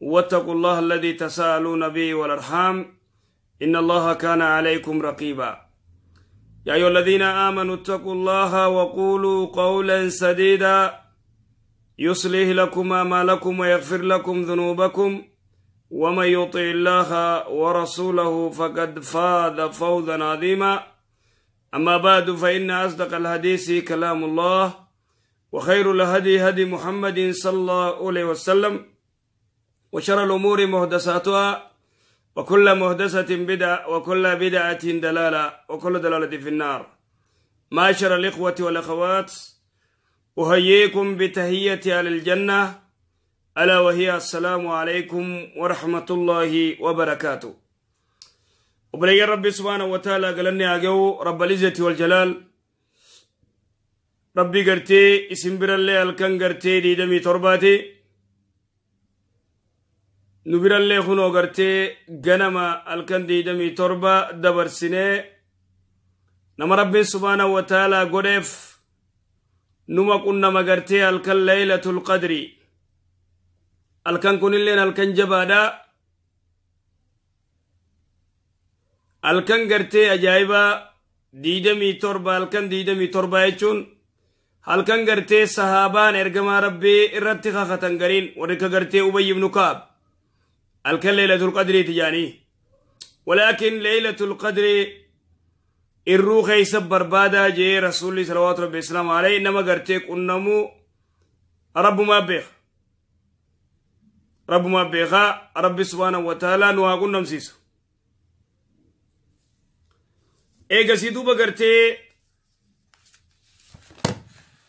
واتقوا الله الذي تساءلون به والأرحام إن الله كان عليكم رقيبا يا أيها الذين آمنوا اتقوا الله وقولوا قولا سديدا يصلح لكم أعمالكم ويغفر لكم ذنوبكم ومن يطع الله ورسوله فقد فاز فوزا عظيما أما بعد فإن أصدق الحديث كلام الله وخير الهدي هدي محمد صلى الله عليه وسلم وشر الأمور مهدساتها وكل مهدسة بدعة وكل بدعة دلالة وكل دلالة في النار ما شر الإخوة والأخوات أهيئكم بتهية على الجنة ألا وهي السلام عليكم ورحمة الله وبركاته وبلغي رب سبحانه وتعالى قلني أجو رب العزة والجلال ربي قرتي اسم الله الكن قرتي دمي ترباتي nu birallee kunoo gartee ganama halkan diidamii torba dabarsinee nama rabbiin subhaanahu Wataala Godeef. godheef qunnama gartee halkan laylatul alqadri halkan kunilleen halkan jabaadha halkan gartee ajaa'ibaa diidamii torba halkan diidamii torba jechuun halkan gartee sahaabaan ergamaa rabbi irratti kakatan gariin warri ka gartee ubayyi ibnu kaab الكل ليلة القدر تجاني ولكن ليلة القدر الروح يسبر بادا جي رسول الله صلوات ربي السلام عليه إنما قرتيك أنمو رب ما بيخ رب ما بيخا رب سبحانه وتعالى نواقن نمسيس إيجا سيدو بقرتي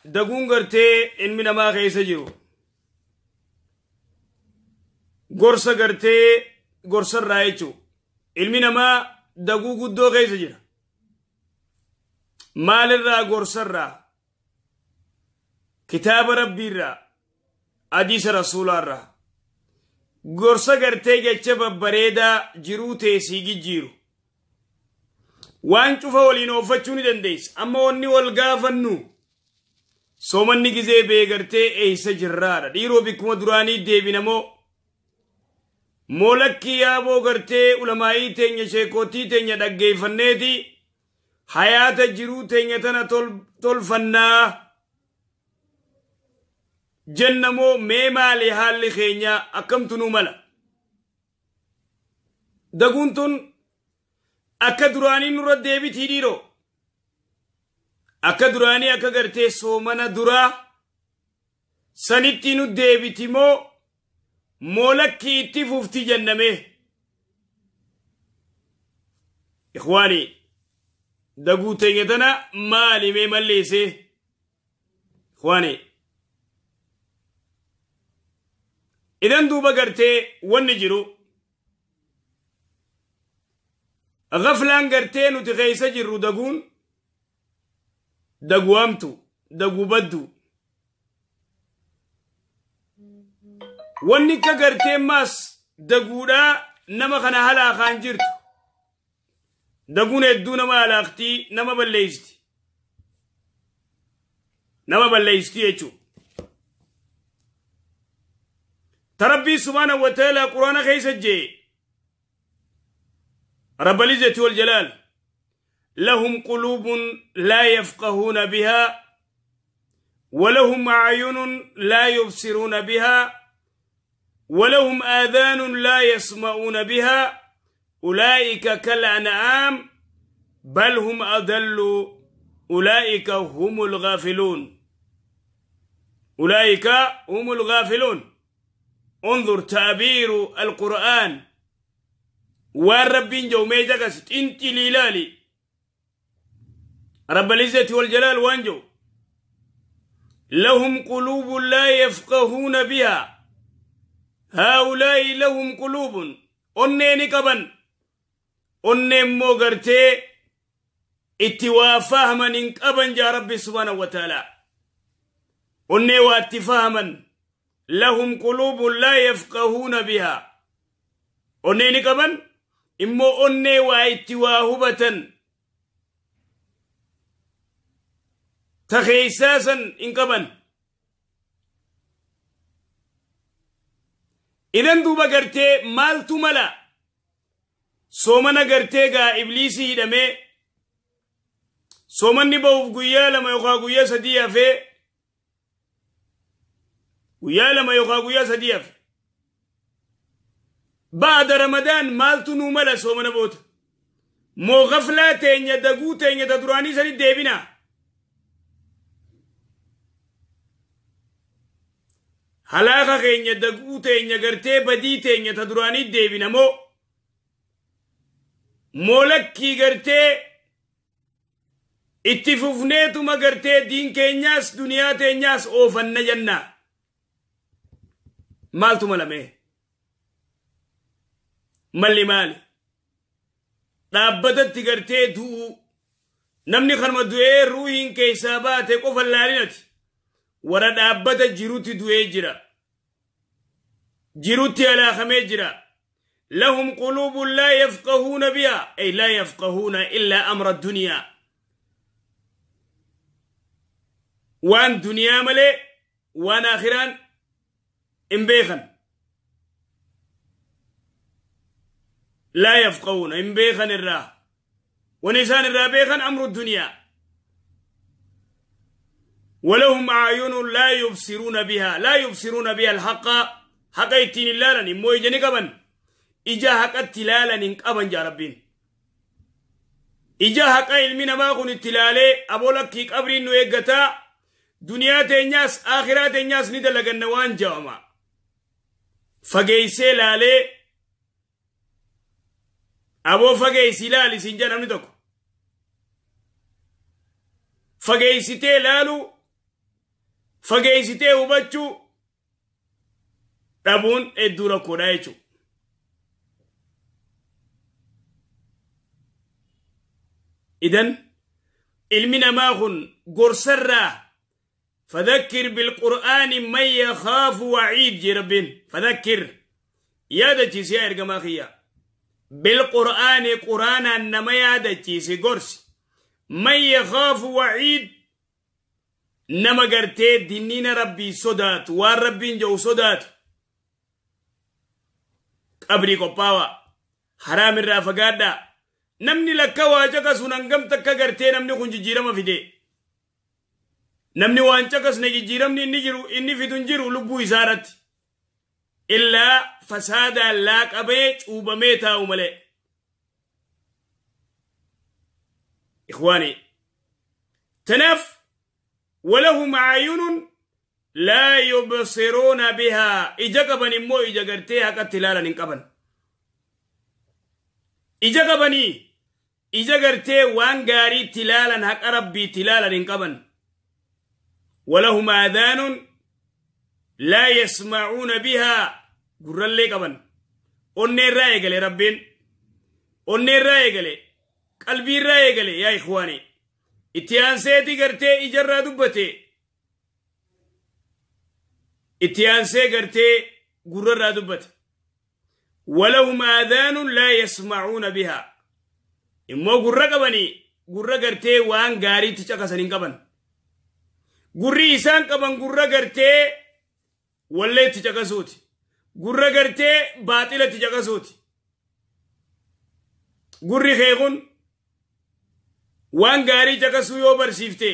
دقون قرتي إن من ما خيس جيرو gorsa gartee gorsarraa jechuun ilmi namaa daguu guddoo keessa jira. Maalirraa gorsarraa kitaaba rabbiirraa adiisa rasuulaarraa gorsa gartee jecha babbareedaa jiruu teessii jijjiiru. Waan cufa waliin oofachuu ni dandeessa. Amma wanni wal gaafannu soomanni gizee beegartee eeysa jirraadha. Dhiiroo bikkuma duraanii deebinamoo moolakkii yaaboo gartee ulamaa'ii tenya shekoti tenya dhaggeeffanneeti hayaata jiruu tenya tana tolfannaa jenna moo mee maali haalli keenya akkamtunuu mala dagun tun akka duraanii nurra deebitii dhiiroo akka duraanii akka gartee soomana duraa sanitti nu deebiti moo مولكي تفوفتي جنمه إخواني دقوتيتنا مالي مي مليسي إخواني إذا دوبا قرتي ونجرو غفلان قرتي نتغيس جرو دقون دقوامتو دقو بدو wanni ka gartee maas daguudhaa nama kana halaakaan jirtu daguun hedduu nama halaaktii nama balleeysti nama balleeysti jechuudha. تربي سبحانه وتعالى قرآن خيس جي رب العزة والجلال لهم قلوب لا يفقهون بها ولهم أعين لا يبصرون بها ولهم آذان لا يسمعون بها أولئك كالأنعام بل هم أضل أولئك هم الغافلون أولئك هم الغافلون انظر تعبير القرآن والربين جو جاكس انت ليلالي رب العزة والجلال وانجو لهم قلوب لا يفقهون بها هؤلاء لهم قلوب أنني قبن أنني مغرتي اتوا فهما قبن يا رب سبحانه وتعالى أنني واتفهما لهم قلوب لا يفقهون بها أنني قبن إما أنني واتوا هبة تخيساسا إن قبن idan duba gartee maaltu mala soomana gartee gaa ibliisii hidhame soomanni ba'uuf guyyaa lama yookaa guyyaa sadii hafe guyyaa lama yookaa guyyaa sadii hafe ba'ada ramadaan maaltu nuu mala soomana boota moo gaflaa teenya daguu teenya ta duraanii deebinaa halaaqa keenya daguu teenya gartee badii teenya ta duraanii deebina moo moolakkii gartee itti fufneetuma gartee diin keenyaas duniyaa teenyaas oofanna jenna maaltu malamee malli maali dhaabbatatti gartee du'u namni kanuma du'ee ruuhiin keessaa baate qofa laalinati ورا دابتا جيروتي دويجرا جيروتي على خميجرا لهم قلوب لا يفقهون بها اي لا يفقهون الا امر الدنيا وان دنيا ملي وان اخرا امبيخن لا يفقهون امبيخن الراه ونسان بيخن امر الدنيا ولهم أعين لا يبصرون بها لا يبصرون بها الحق حق يتين اللالن إمو إجاني قبن إجا حق التلالن قبن جا ربين إجا حق علمنا ما قن التلالي أبو لكي قبرين نويقتا دنيا تنياس آخرة تنياس ندلقن وان جاوما فقيسي لالي أبو فقيسي لالي سنجان أمني فقيسي تلالو fageessitee hubachuu dhabuun hedduu ادورا jechuudha. إذن المنا ما هن قرسرة فذكر بالقرآن من يخاف وعيد جربين فذكر يا دجيس يا إرقماخية بالقرآن قرآن أنما يا دجيس قرس من يخاف وعيد nama gartee dinniina rabbii sodaatu waan rabbiin jedhu sodaatu qabrii qophaawa haraam irraa fagaadhaa namni lakka waa caqasuun hangam takka gartee namni kun jijjiirama fide namni waan caqasne jijjiiramni inni jiru inni fidun jiru lubbuu isaa irratti illaa fasaadaan laaqabee cuubamee taa'u malee إخواني تنف ولهم عيون لا يبصرون بها إجابني مو إجابتيها كتلالا هكا تلالا إجابتي وان غاري تلالا هكا ربي تلالا ننقبن ولهم آذان لا يسمعون بها قرر لي قبن أني رأي قلي ربين أني رأي قلي قلبي رأي قلي يا إخواني itti gartee ijarraa dubbate itti aansee gartee gurrarraa dubbate walahum aadaanun laa yasmacuuna bihaa immoo gurra qabanii gurra gartee waan gaariitti caqasan hin qaban gurri isaan qaban gurra gartee wallee itti caqasuuti gurra gartee baaxila itti caqasuuti gurri keekun waan gaarii caqasuu yoo barsiifte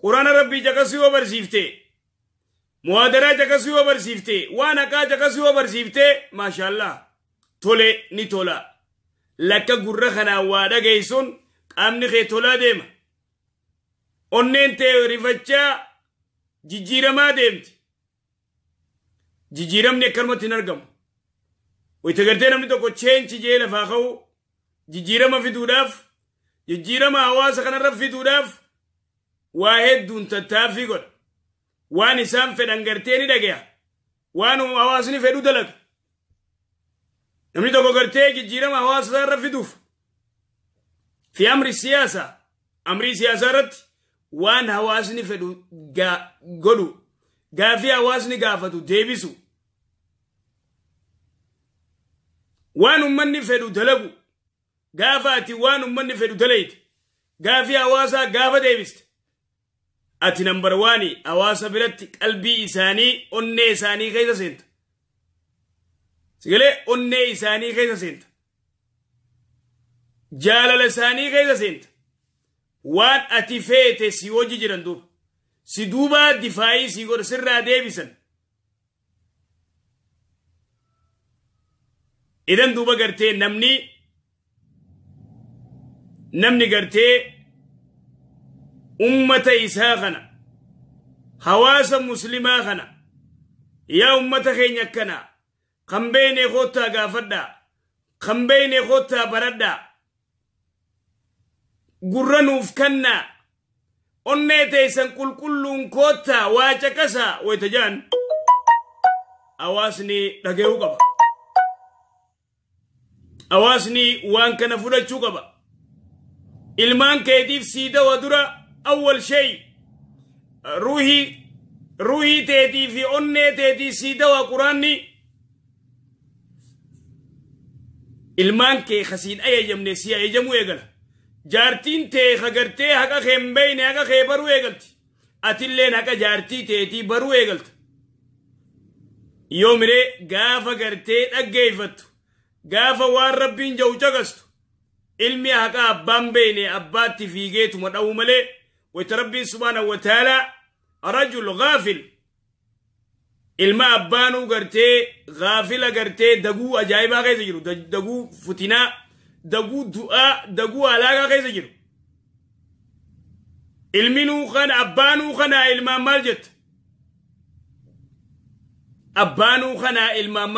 qurana rabbii caqasuu yoo barsiifte muwaadaraa caqasuu yoo barsiifte waan haqaa caqasuu yoo barsiifte maashaallah tole ni tola lakka gurra kanaan waa dhageeysun qaamni kee tolaa deema onneen ta'e rifachaa jijjiiramaa deemti jijjiiramni akkanumatti hin argamu wayita gartee namni tokko cheenchi jee lafaa ka'u jijjiirama fiduudhaaf jijjiirama hawaasa kanarra fiduudhaaf waa hedduun tattaaffii godha waan isaan fedhan gartee ni dhagaya waan hawaasni fedhu dalaga namni tokko gartee jijjiirama hawaasa isaarra fiduuf fi amri siyaasaa amrii siyaasaa irratti waan hawaasni fedhu godhu gaafii hawaasni gaafatu deebisu waan ummanni fedhu dalagu gaafa ati waan ummanni fedhu dalayte gaafii hawaasaa gaafa deebiste ati nambar waani hawaasa biratti qalbii isaanii onnee isaanii keessa seenta sigalee onnee isaanii keessa seenta jaalala isaanii keessa seenta waan ati feete si wajji jiran duuba si duuba difaayii si godha sirraa deebisan idan duuba gartee namni namni gartee ummata isaa kana hawaasa muslimaa kana yaa ummata keenya akkana kan beeyne koottaa gaafadhaa kan beeyne koottaa baradhaa gurra nuuf kannaa onnee teeysan qulqulluun koottaa waa caqasaa wayta jaan hawaasni dhagee'uu qaba hawaasni waan kana fudhachuu qaba المان كيديف سيدا ودرا اول شيء روحي روحي تيدي في اوني تيدي سيدا وقراني المان كي خسين اي جمني سي اي جمو ايغلا جارتين تي خغرتي هكا خيم بين هكا خيبر ويغلت اتلين هكا جارتي تيتي برو ويغلت يومري غافا غرتي دغيفت غافا وار ربين جو جغستو ilmi haqa abbaan beeyne abati fiigeetuma dha'u malee wayti rabbiin subhaanahu wa taalaa rajul gaafil ilma abbaanuu gartee gaafila gartee daguu ajaa'ibaa keessa jiru Dagu futinaa dagu du'aa daguu halaagaa keessa jiru ilminuu kana abbaanuu kanaa ilmaan maal jetta abbaanuu kanaa ilmaan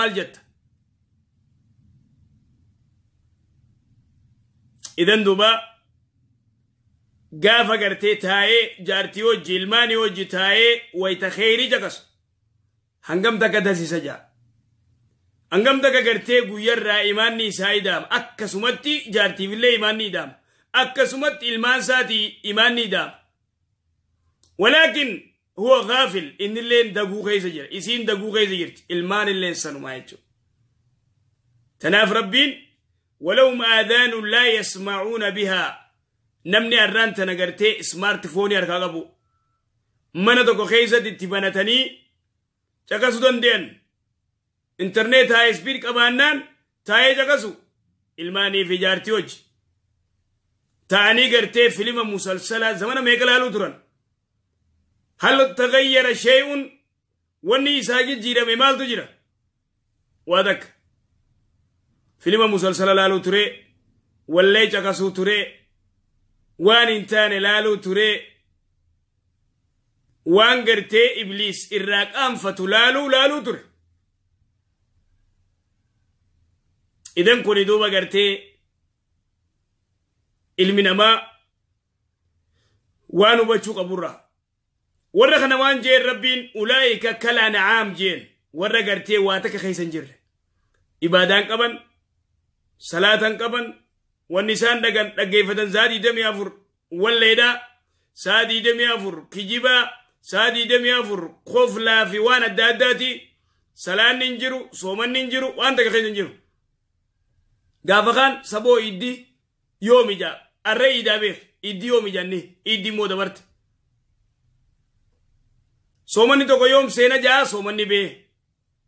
idan duba gaafa gartee taa'ee jaartii wajji ilmaanii wajji taa'ee wayta kheyrii jakas hangam takka dasiisa jaa hangam takka gartee guyyarraa imaanni isaa idaama akkasumatti jaartiifillee imaanni idaama akkasumatti ilmaan isaatii imaanni idaama walaakin huwa gaafil innilleen daguu keessa jira isiin daguu keessa jirti ilmaan illeen sanumaa jechuudha tanaaf rabbiin ولهم آذان لا يسمعون بها نمني أران تنقرتي سمارت فوني أركاقبو mana tokko keessatti itti banatanii caqasu danda'an intarneet haa ispiid qabaannaan taa'ee caqasu ilmaaniif ijaartii hoji ta'anii gartee filima musalsalaa zamana meeqa laaluu turan hal tagayyara shee'uun wanni isaa jijjiirame maaltu jira waa takka filima musalsala laaluu ture wallee caqasuu ture waan hin taane laaluu ture waan gartee ibliis irraa qaanfatu laaluu laaluu ture idan kuni duuba gartee ilmi namaa waan hubachuu qaburra warra kana waan jeen rabbiin ulaa'ika kalaa na'aam jeen warra gartee waa takka keessa hin jirre ibaadaan qaban salaatan qaban wanni isaan dhagan dhaggeeffatan saa diidamii afur walleedhaa saa diidamii afur kijibaa saa diidamii afur koflaa fi waan adda addaati salaanni hin jiru soomanni hin jiru waan takka keessa hin jiru gaafa kaan saboo iddi yoo mijaa arree idaa beef iddi yoo mijaanni iddi immoo dabarte soomanni tokko yoom seena jaa soomanni bee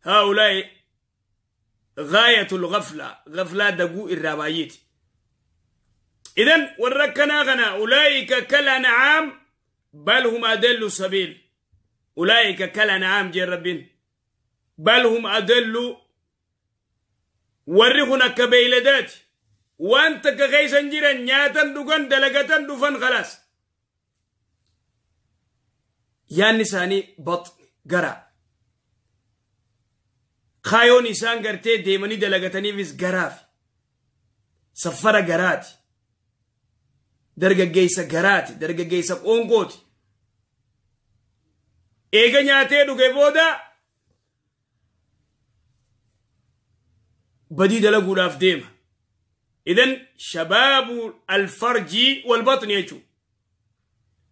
haa ulaaye غاية الغفلة غفلة دقو الربايت إذن وركنا غنا أولئك كلا نعام بل هم أدل سبيل أولئك كلا نعام جربين بل هم أدل ورخنا كبيلدات وأنت كغيسا جيرا نياتا دقان دلقة دفن خلاص يا نساني بط قرأ kaayoon isaan gartee deemanii dalagataniifis garaafi saffara garaati dargaggeessa garaati dargaggeessa qoongooti eega nyaatee dhuge booda بدي دلقوا ديما إذن شباب الفرج والبطن يجو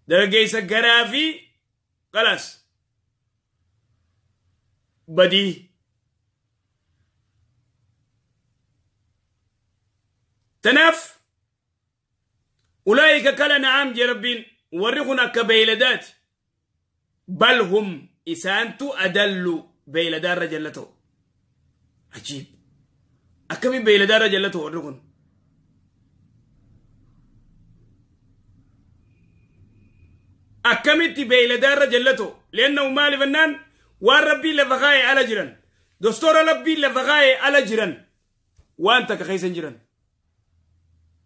دلقيس قرافي خلاص بدي تناف أولئك كلا نعم جربين ورغنا كبيلدات بل هم إسانتو أدلوا بيلدار رجلتو عجيب أكمي بيلدار رجلته ورقنا أكملت بيلدار رجلتو لأنه مالي فنان وربي لفغاية على جرن دستور ربي لفغاية على جرن وانتك خيسن جرن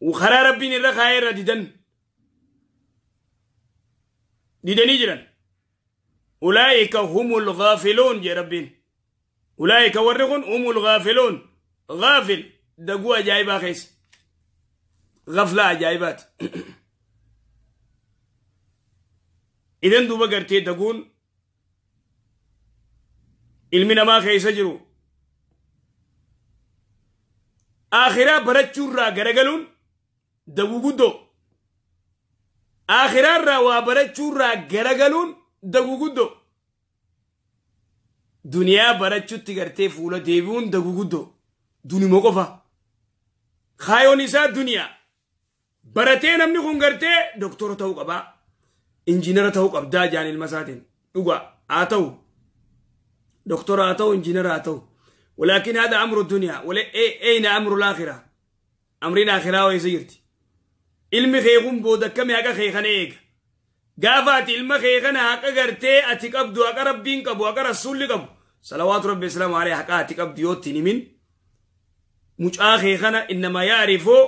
وخرا ربي نرى خير ديدن ديدني جرن أولئك هم الغافلون يا ربي أولئك ورغون هم الغافلون غافل دقوا جايبا خيس غفلة جايبات إذن دوبا قرتي دقون ما خيس جرو آخرا akhiraa barachuurraa غرقلون daguguddoo aakhiraarraa waa barachuurraa garagaluun daguguddoo duniyaa barachutti gartee fuula deebi'uun daguguddoo dunimo qofa kaayoon isaa duniyaa baratee namni kun gartee doktora ta'uu qabaa injiinara ta'uu qabdaa jaan ilma isaatiin dhugaa haa ta'u doktora haa ta'u injiinara haa ta'u ولكن هذا أمر الدنيا ولا أين أمر الآخرة أمرنا آخرة ويسيرتي ilmi keekun booda akkami haqa keekan eega gaafa ati ilma keekana haqa gartee ati qabdu haqa rabbiin qabu haqa rasuulli qabu salawaatu rabbi islaamu alee haqa ati qabdu yoo tinimin mucaa keekana innama yaarifoo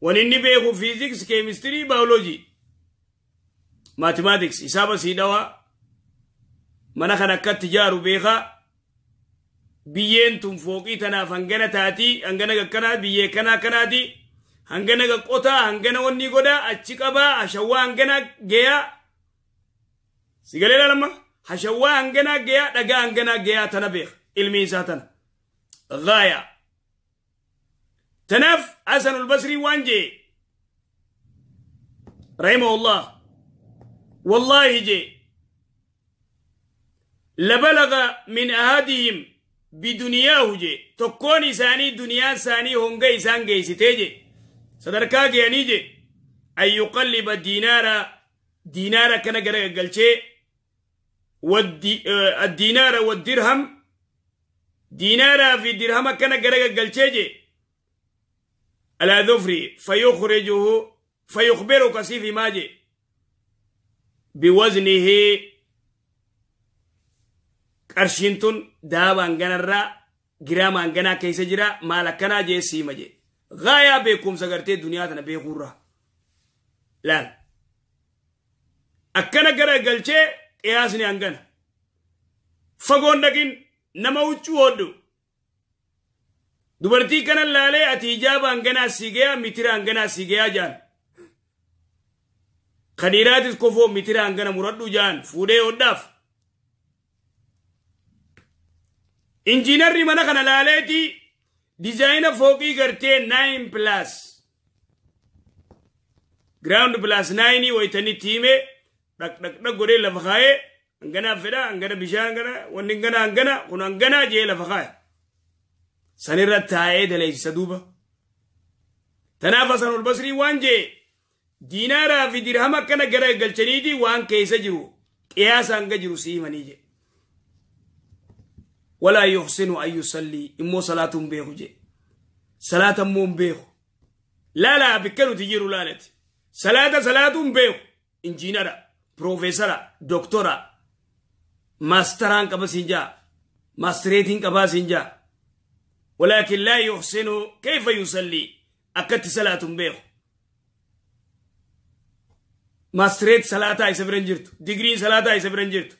waninni beeku fiiziks keemistirii baayoloojii maatimaatiks hisaaba sii dhawaa mana kan akkatti jaaru beekaa biyyeen fooqii tanaaf hangana taatii hangana akkanaa biyyee kanaa kanaati هنگنا قوتا هنگنا وني غدا اتشيكابا اشاوا هنگنا گيا سيغالي لما اشاوا هنگنا گيا دغا هنگنا گيا تنبيخ علمي ساتن غايا تنف حسن البصري وانجي رحمه الله والله جي لبلغ من اهديهم بدنياه جي تكوني ساني دنيا ساني هونغي سانغي ستيجي sadarkaa ge'anii je an yuqalliba diinaara diinaara kana garagalchee addiinaara waddirham diinaaraa fi dirhama kana garagalchee je alaa dhufri fayukhrijuhu fayukhbiruka siif himaa je biwaznihi qarshiin tun daabaan ganarraa giraamaan ganaa keessa jira maal akkanaa jee siima jee gaayaa beekumsa gartee duniyaa tana beekuurra laal akkana gara galchee qiyaasni hangana fagoon dhaqin nama huccuu hodhu dubartii kana laalee ati ijaaba hanganaa sigeyaa mitira hanganaa sigeyaa jaan kadiiraatis kofoo mitira hangana muradhu jaan fuudhee hodhaaf injiinarri mana kana laaleetii design फोकी करते हैं nine plus ground plus nine ही वही थनी थी में duck duck duck गोरे लफाए अंगना फिरा अंगना बिशा अंगना वन अंगना अंगना उन अंगना जे लफाए सनी रत आए दले सदूबा تنافسا البصري وانجي دينارا في درهم كان غير قلتني دي وان كيسجرو قياسا غجرو سيمني جي ولا يحسن أن يصلي إمو صلاة بيخو جي صلاة مون بيخو لا لا بكنو تجيرو لالت صلاة صلاة بيخو إنجينيرا بروفيسورا دكتورا ماستران كبا سنجا ماستريتين كبا سنجا ولكن لا يحسن كيف يصلي أكت صلاة بيخو ماستريت صلاة إسبرنجرتو ديجري صلاة إسبرنجرتو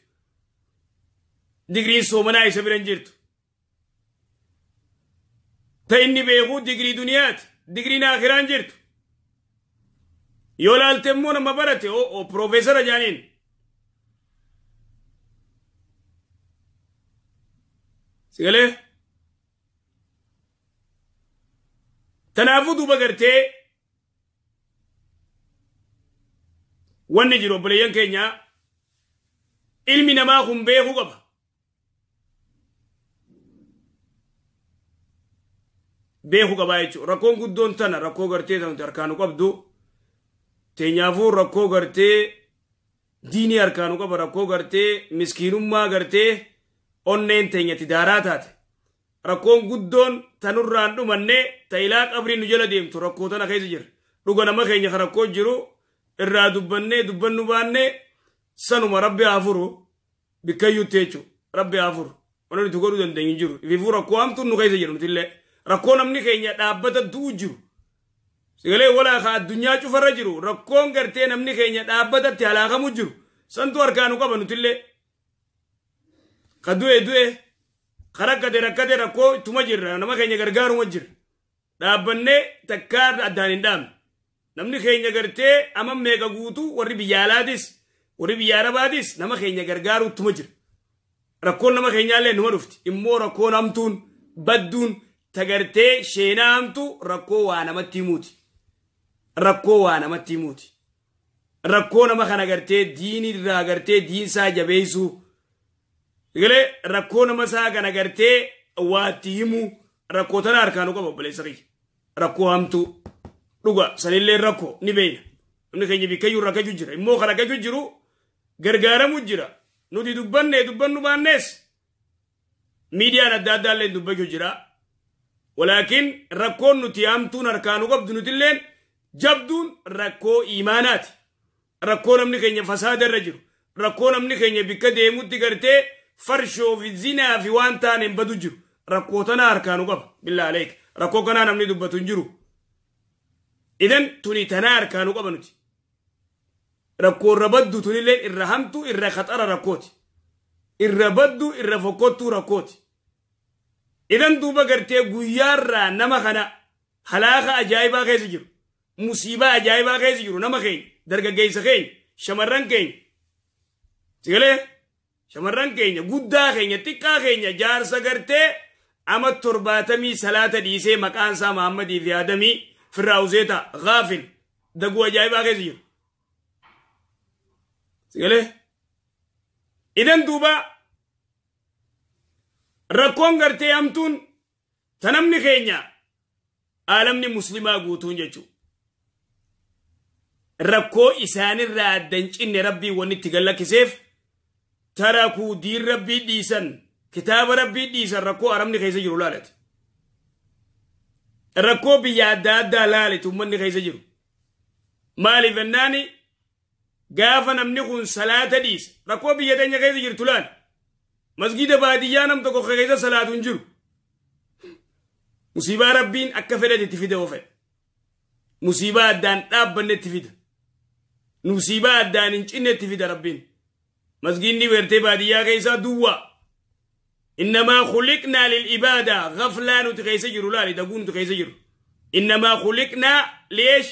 دقري سومنا إيش برن جرت تيني بيغو دقري دنيات دقري ناخران جرت يولا التمون ما أو أو بروفيسور جانين سيقلي تنافو دوبا قرتي wanni jiru obboleeyyan keenya ilmi namaa kun beeku qabaa jechuudha rakkoon guddoon tana rakkoo gartee tanatti harkaanu qabdu teenyaafuu rakkoo gartee diinii harkaanu qaba rakkoo gartee miskiinummaa gartee onneen teenyatti daaraa taate rakkoon guddoon tanurraan dhumanne taayilaa qabrii nu jala deemtu rakkoo tana keessa jirra dhuga nama keenya kan rakkoo jiru irraa dubbannee dubbannu baannee sanuma rabbi haa furu bikkayyuutti jechuudha rabbi haa furu wantoonni itti godhuu dandeenyu jiru ifiifuu rakkoo hamtuun nu keessa jiru nutillee. rakkoo namni keenya dhaabbatattuu jiru sigalee walaakaa addunyaa cufarra jiru rakkoon gartee namni keenya dhaabbatatti halaakamu jiru santu harkaa nu qaba nutillee ka du'e du'e ka rakkate rakkate rakkoo tuma jirra nama keenya gargaaruma jira dhaabbannee takkaa addaan hin dhaabne namni keenya gartee amma meeqa guutuu warri biyyaalaadis warri biyya arabaatis nama keenya gargaaruuttuma jira rakkoon nama keenyaallee numa dhufti immoo rakkoon hamtuun badduun tagartee sheenaa hamtu rakkoo waa namatti himuuti. Rakkoo waa namatti himuuti. Rakkoo nama kana gartee diini irraa gartee diin saa Galee rakkoo nama isaa kana gartee waa itti himu rakkoo tana harkaan dhuga obboleessa kiyya. Rakkoo hamtuu dhuga sanillee rakkoo ni beeyna. Namni keenya bikkayyuu rakkachuu jira. Immoo kan rakkachuu jiru gargaaramuu jira. Nuti dubbanne dubbannu baannes miidiyaan adda addaallee dubbachuu jira. walaakiin rakkoon nuti hamtuun harkaanuu qabdu nutilleen jabduun rakkoo imaanaati. Rakkoo namni keenya fasaada irra jiru rakkoo namni keenya bikka deemutti gartee farshoo fi zinaa fi waan taaneen badu jiru rakkoo tanaa harkaanuu qaba billaaleyka rakkoo kanaa namni dubbatu hin jiru. Idan tuni tanaa harkaanuu qaba nuti. Rakkoo irra baddu tunillee irra hamtuu irra kaxara rakkooti. Irra baddu irra fokkottuu rakkooti. idan duba gartee guyyaarraa nama kana halaaqa ajaa'ibaa keessa jiru musiibaa ajaa'ibaa keessa jiru nama keenya dargaggeessa keenya shamarran keenya sigalee shamarran keenya guddaa keenya xiqqaa keenya jaarsa gartee ama torbaatamii salaata dhiisee maqaansaa mahammadii fi aadamii firraawuseeta gaafin daguu ajaa'ibaa keessa jiru sigalee idan duuba rakkoon gartee hamtuun ta namni keenya aalamni muslimaa guutuun jechuudha. Rakkoo isaanirraa adda hin cinne rabbii wanni itti gallakiseef tarakuu diin rabbii dhiisan kitaaba rabbii dhiisan rakkoo arabni keessa jiru laalati. Rakkoo biyya adda addaa laalati uummanni keessa jiru. Maaliif jennaani gaafa namni kun salaata dhiisa rakkoo biyya teenya keessa jirtu laala. مسجد بادية نم تكو خيزة صلاة جرو مصيبة ربين أكفر تفيد وفد مصيبة دان أبن تفيد مصيبة دان انش إن تفيد ربين مسجد نبرت بادية خيزة دوا إنما خلقنا للإبادة غفلا نتخيزة جرو لا لدقون نتخيزة جرو إنما خلقنا ليش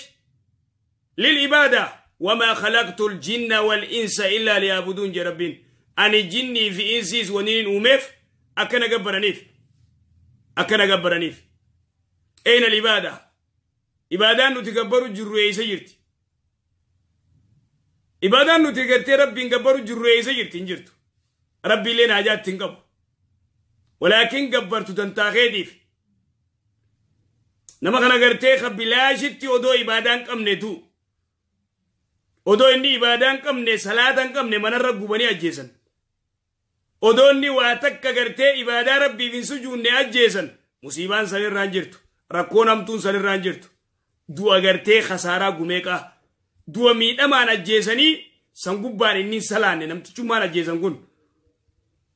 للإبادة وما خلقت الجن والإنس إلا ليعبدون جربين عن الجن في إنسيس ونين وميف أكن أقبرنيف أكن أقبرنيف أين العبادة عبادة نتكبر جروي سيرت عبادة نتكبر ربي نكبر جروي سيرت انجرت ربي لنا حاجات تنقب ولكن قبرت تنتاخيديف nama kana gartee kabilaashitti odoo ibaadaa hin qabnetu odoo inni ibaadaa hin qabne salaataa hin qabne manarra gubanii أجيسن odonni waa tak agartee ibada rabbifin sujunne ajesan musiban saniranjirt rakkoamtusairajit uagarte asaraue dua miɗaman ajesani sanguban ini salane naiua ajesanu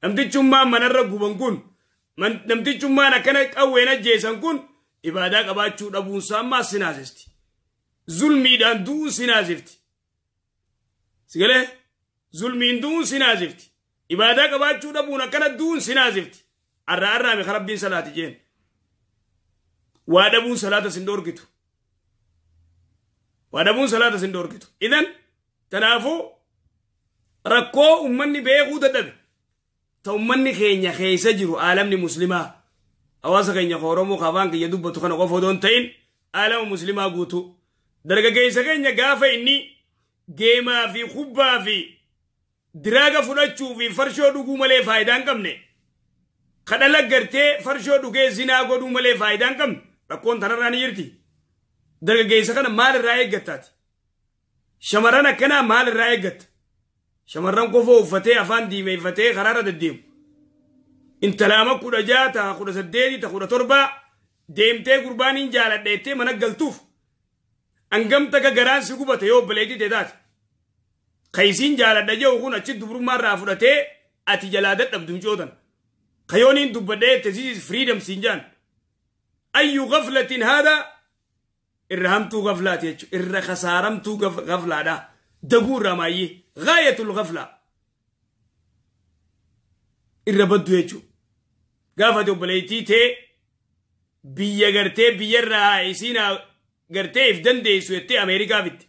namtichummaan manra guban kun namtichummaan akana kawen ajesan kun ibada kabachu dabunsa amasinasifti zulmidan duun sinasift ae zulmin duun sinasift ibaadaa qabaachuu dhabuun akkana duun sinaasifti arraa arraame kan rabbiin salaati jeen waa dhabuun salaata sin dhoorgitu waa dhabuun salaata sin dhoorgitu idan tanaafuu rakkoo ummanni beekuu dadhabe ta ummanni keenya keessa jiru aalamni muslimaa hawaasa keenya ka oromoo ka afaan kiyya dubbatu kana qofa odoon ta'in aalama muslimaa guutuu dargaggeessa keenya gaafa inni geemaa fi kubbaa fi diraaga fudhachuufi farshoo dhuguu malee faayidaan qabne kadhala gartee farshoo dhugee zinaa godhuu malee faayidaan qabne rakkoon tanarraa ni jirti dargaggeessa kana maalirraa eeggattaati shamarran akkanaa maalirraa eeggatta shamarran kofoo uffatee afaan diimeeffatee karaarra deddeemu intalaama kudha ja'a ta'a kudha saddeeti ta'a kudha torbaa deemtee gurbaaniin jaaladheettee mana galtuuf hangamta gagaraan si gubate yoo obboleettii taate خيزين جالا دجاو كون أتى دبر مرة أفرت أتى جلادة نبدم جودن خيونين دبر ده تزيد فريدم سينجان أي غفلة هذا الرحم تو غفلة تيجو الرخسارم تو غف غفلة ده دبور رمائي غاية الغفلة الربدو يجو غافة بليتي تي بيا غرتي بيا رايسينا غرتي في دندي سويتي امريكا بيتي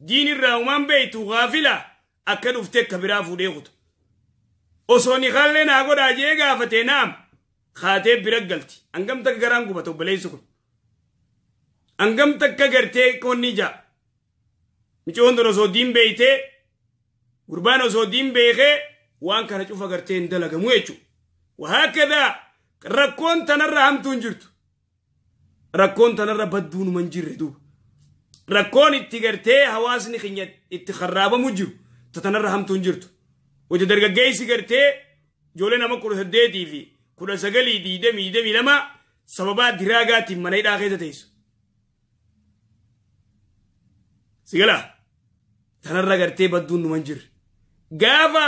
diini raawuman beeytu gaafila akka dhufte kabiraa fuudhee kutu osoo ni kallee naa godhaa jee gaafate naam kaatee bira galti angam takka garaan gubata obboleessi kun angam takka gartee konni jaa micoondon osoo diin beeytee gurbaan osoo diin beekee waan kana cufa gartee hin dalagamu jechuu wahaakadaa rakkoon tanarra hamtuu jirtu rakkoon tanarra badduunuma hin jirre duuba rakkoon itti gartee hawaasni keenya itti kharraabamu jiru tatanarra hamtuu hin jirtu hoji dargaggeessi gartee ijoollee nama kudha saddeetii fi kudha sagalii diidamii diidamii lama sababaa diraagaatiin mana hidhaa keessa teessu. Sigala tanarra gartee badduun numan jirre gaafa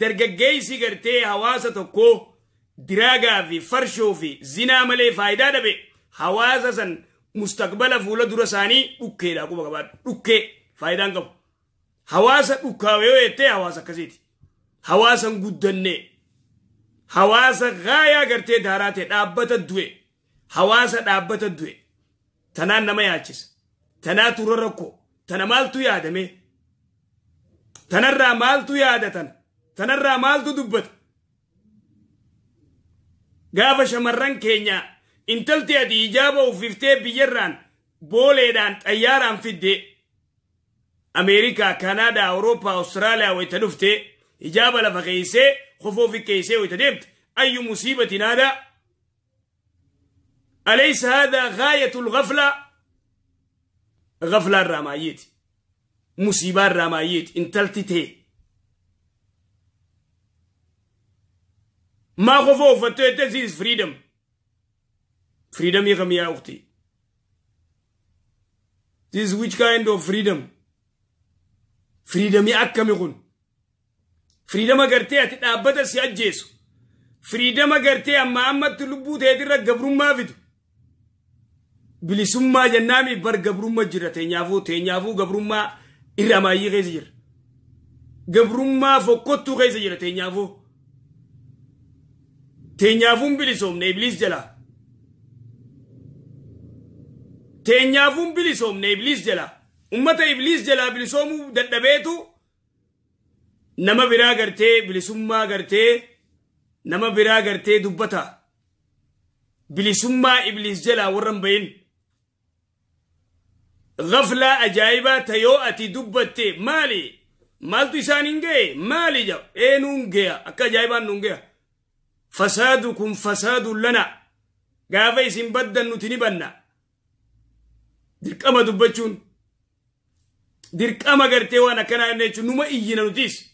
dargaggeessi gartee hawaasa tokkoo diraagaa fi farshoo fi zinaa malee faayidaa dhabe hawaasa san. mustaqbala fuula dura isaanii dhukkeedha akkuma qabaadhu dhukkee faayidaan qabu hawaasa dhukkaawe yoo jettee hawaasa akkasiiti hawaasa hin guddannee hawaasa gaayaa gartee daaraa dhaabbata du'e hawaasa dhaabbata du'e tanaan nama yaachisa tanaa turra rakkoo tana maaltu yaadame tanarraa maaltu yaadatan tanarraa maaltu dubbata gaafa shamarran keenyaa intalti adi ijaaba uffiftee biyyarraan booleedhaan xayyaaraan fidde ameerikaa kanaadaa awurooppaa awustiraaliyaa wayta dhufte ijaaba lafa keeysee kofoo fikkeeysee wayta deemte ayyu musiibatin haadaa أليس هذا غاية الغفلة؟ غفلة الرمايت مصيبة الرمايت إن تلتتي ما خفوف تزيز فريدم freedom يغم يا أختي this which kind of freedom freedom أكم يكون freedom أقرتي أتتابت سياد جيسو freedom أقرتي أما أما تلبو تيدر قبرون ما فيدو bilisummaa jennaami bar gabrumma jira teenyaafuu teenyaafuu gabrummaa irra amaayyii keessa jira gezir fokkottuu keessa jira teenyaafuu teenyaafuun bilisoomne ibliis jalaa teenyaafuun bilisoomne ibliis jala ummata ibliis jalaa bilisoomuu dadhabeetu nama biraa gartee bilisummaa gartee nama biraa gartee dubbata bilisummaa ibliis jalaa warran bayin gaflaa ajaa'ibaa ta yoo ati dubbatte maali maaltu isaan hin gahe maali jab eenuun geha akka ajaa'ibaan nuun geha fasaadu kun fasaadu lana gaafa isin baddan nuti ni banna ديرك أما دبتشون ديرك أما قرتي وانا كنا نيتشو نوما إيجي ننتيس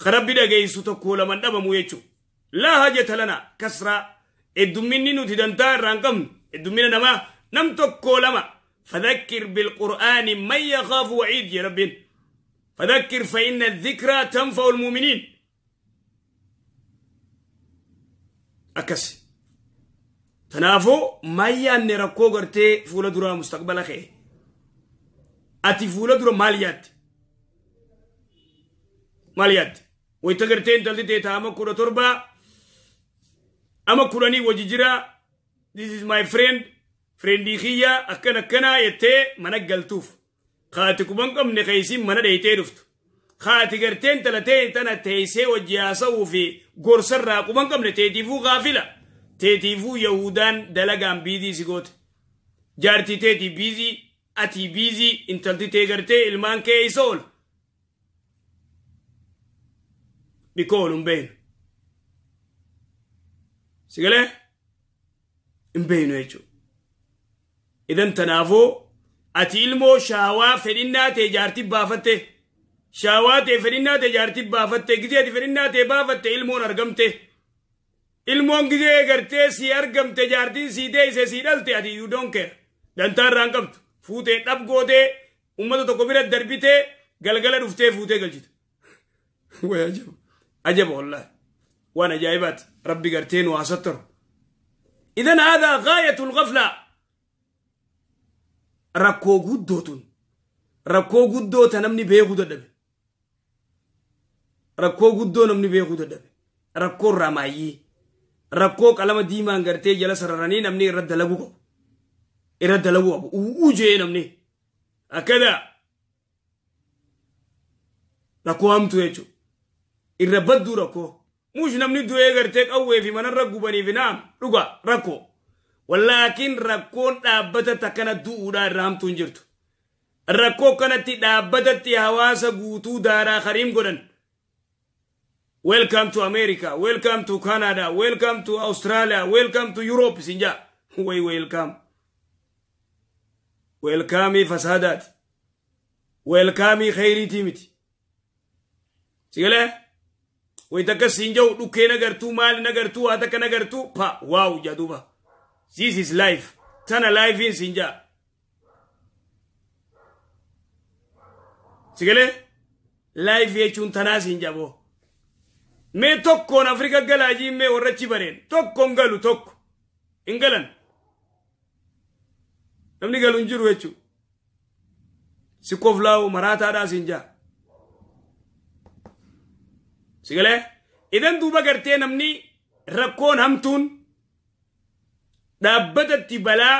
خرب بدا جيسو تقول من دبا مويتشو لا حاجة لنا كسرة الدمين نو تدنتا رانكم الدمين نما نم تقول ما فذكر بالقرآن من يخاف وعيد يا رب فذكر فإن الذكرى تنفع المؤمنين أكسي Tanaafoo mayyaanne rakkoo gartee fuula duraa mustaqbala kee ati fuula dura maal yaadde maal yaadde wayita gartee intalli teeta ama kudha torbaa ama kudhanii waji jira this is my friend friendii kiyya akkan akkanaa jettee mana galtuuf kaati kuban qabne keeysiin mana dheeytee dhuftu kaati gartee intalatee tana teeysee wajji haasa'uu fi gorsarraa kuban qabne teetiifuu gaafila. teetiifuu Yahudaan dalagaan biizii si goote. Jaartii teetii biizii, atii biizii, intalti tee gartee ilmaan kee isa ol Bikoo oolu hin Sigalee hin beeynu jechuudha. Idan tanaafoo ati ilmoo shaawaa fedhinnaa ta'e jaartii baafatte shaawaa ta'e fedhinnaa ta'e jaartii baafatte gisee ati fedhinnaa ta'e baafatte ilmoon argamte. ilmoon gizee eegartee si argamte jaartiin si deeyse si dhalte ati you don't care dantaa irraa qabdu fuutee dhab gootee ummata tokko bira darbitee galgala dhuftee fuutee galchite way ajaba ajaba wallahi waan ajaa'ibaati rabbi gartee nu haasattaru idan haadaa gaayatul gaflaa rakkoo guddootun rakkoo guddoo namni beeku dadhabe rakkoo guddoo namni beeku dadhabe rakkoo irraa maayyii rakkoo qalama diimaan gartee jala sararanii namni irra dalaguu qabu irra dalaguu qabu uuu jee namni akkada rakkoo hamtu jechu irra badduu rakkoo muush namni du'ee gartee qawwee fi manarra gubaniif naam dhuga rakkoo wallaakiin rakkoon dhaabbata takkana du'uudhaa irra hamtuu hin jirtu rakkoo kanatti dhaabbatatti hawaasa guutuu daaraa hariim godhan welcome to America, welcome to Canada, welcome to Australia, welcome to Europe sinja. We welcome. Welcome fasadat. Welcome khairi timiti. timit. Sigale? Waitaka sinja duke nagartu mal nagartu ataka nagartu pa wow jaduba. This is life. Turn alive in sinja. Sigale? Life yechuntana sinja bo. mee tokkoon afrika galaa jiimmee warra achi bareen tokkoon galu tokko hin galan namni galu hin jiru jechuudha si koflaawu maraataadhaa siin jaa si galee idan duuba gartee namni rakkoon hamtuun dhaabbatatti balaa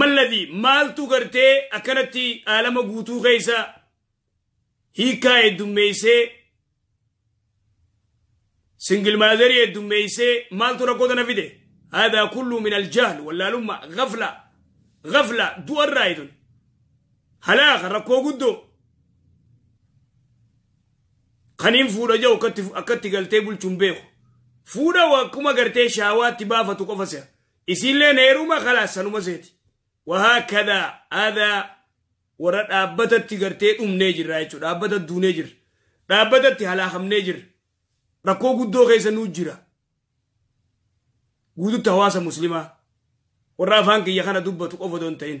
malladhi maaltu gartee akkanatti aalama guutuu keeysa hiikaa heddummeeysee سنجل مادرية دميسي مال تركودنا فيدي هذا كله من الجهل ولا لما غفلة غفلة دور رايدون هلاك ركو قدو خنين فودا جو أكتي قلتي بلتون بيخو فودا وكما قرتي شهوات بافة تقفسها إسين لين هيروما خلاص سنوما زيتي وهكذا هذا ورد أبتت تقرتي أم نجر رايتو أبتت دو نجر أبتت هلاخم نجر rakkoo guddoo keessanuu jira guututti muslima, muslimaa warra afaan kiyya kana dubbatu qofa don ta'in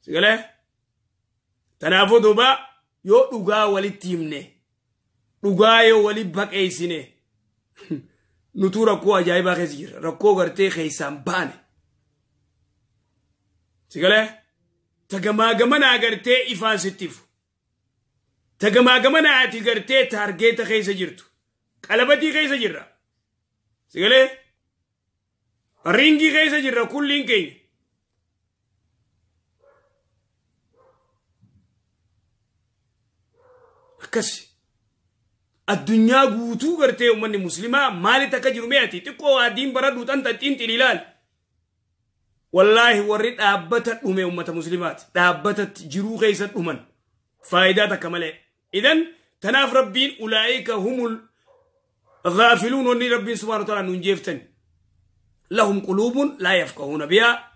sigalee tanaafoo duuba yo uga wali timne, uga yo wali baqeessine nutuu rakkoo ajaa'ibaa keessa jira rakkoo gartee keessaan baane sigalee tagamaa gamana agartee ifaan tagamaagamana ati gartee taargeeta keessa jirtu qalabatii keessa jirra sigalee riingii keessa jirra kulliin keenya akkas addunyaa guutuu gartee uummanni muslimaa maalit akka jiru mee ati xiqqoo waa diin baradhu tan taxxiin xili ilaali wallaahi warri dhaabbata dhume uummata muslimaati dhaabbata jiruu keessa dhuman faayidaa takka malee إذن تناف ربين أولئك هم الغافلون وني ربي سبحانه وتعالى ننجفتن لهم قلوب لا يفقهون بها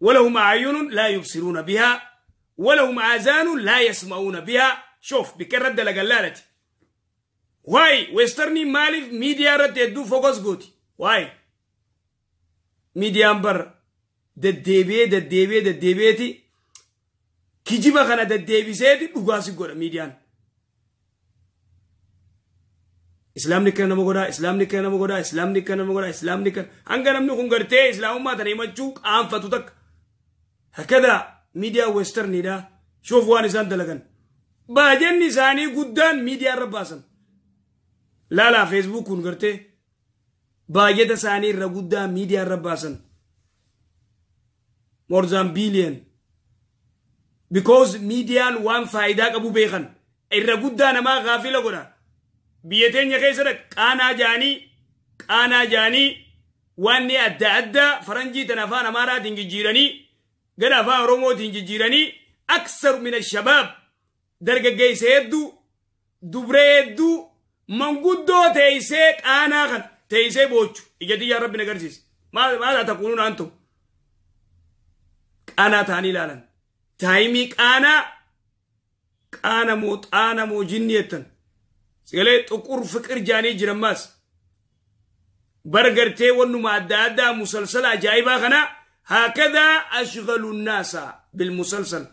ولهم أعين لا يبصرون بها ولهم آذان لا يسمعون بها شوف بكرد لقلالتي واي ويسترني مالف ميديا رد يدو فوكس قوتي واي ميديا أمبر دديبي دديبي دديبيتي كيجي ما خنا دديبي سيدي بقاسي قولا ميديان islaamni kana nama godhaa islaamni kana nama godhaa islaamni kana nama godhaa islaamni kana hanga namni kun gartee islaamummaa tana himachuu qaanfatu takka hakada miidiyaa westerniidha shoof waan isaan dalagan baajanni isaanii guddaan miidiyaa irra baasan laalaa feesbuukuun gartee baay'ata isaanii irra guddaa miidiyaa irra baasan moorzaan biiliyan because miidiyaan waan faayidaa qabu beekan irra guddaa namaa gaafila godha biyya teenya keessadha qaanaa jaanii qaanaa jaanii waan adda addaa faranjii tan afaan amaaraatiin jijjiiranii gara afaan oromootiin jijjiiranii aksaru min ashabaab dargaggeessa hedduu dubree hedduu manguddoo teeysee qaanaa kan teeysee boochu ijatti yaa rabbi nagarsiise maasaa takuunuun antu qaanaa ta'anii ilaalan taayimii qaanaa qaana moo xaana moo jinni jettan سيلي تقول فكر جاني جرماس تي ونما أدادا مسلسل جايبا خنا هكذا أشغل الناس بالمسلسل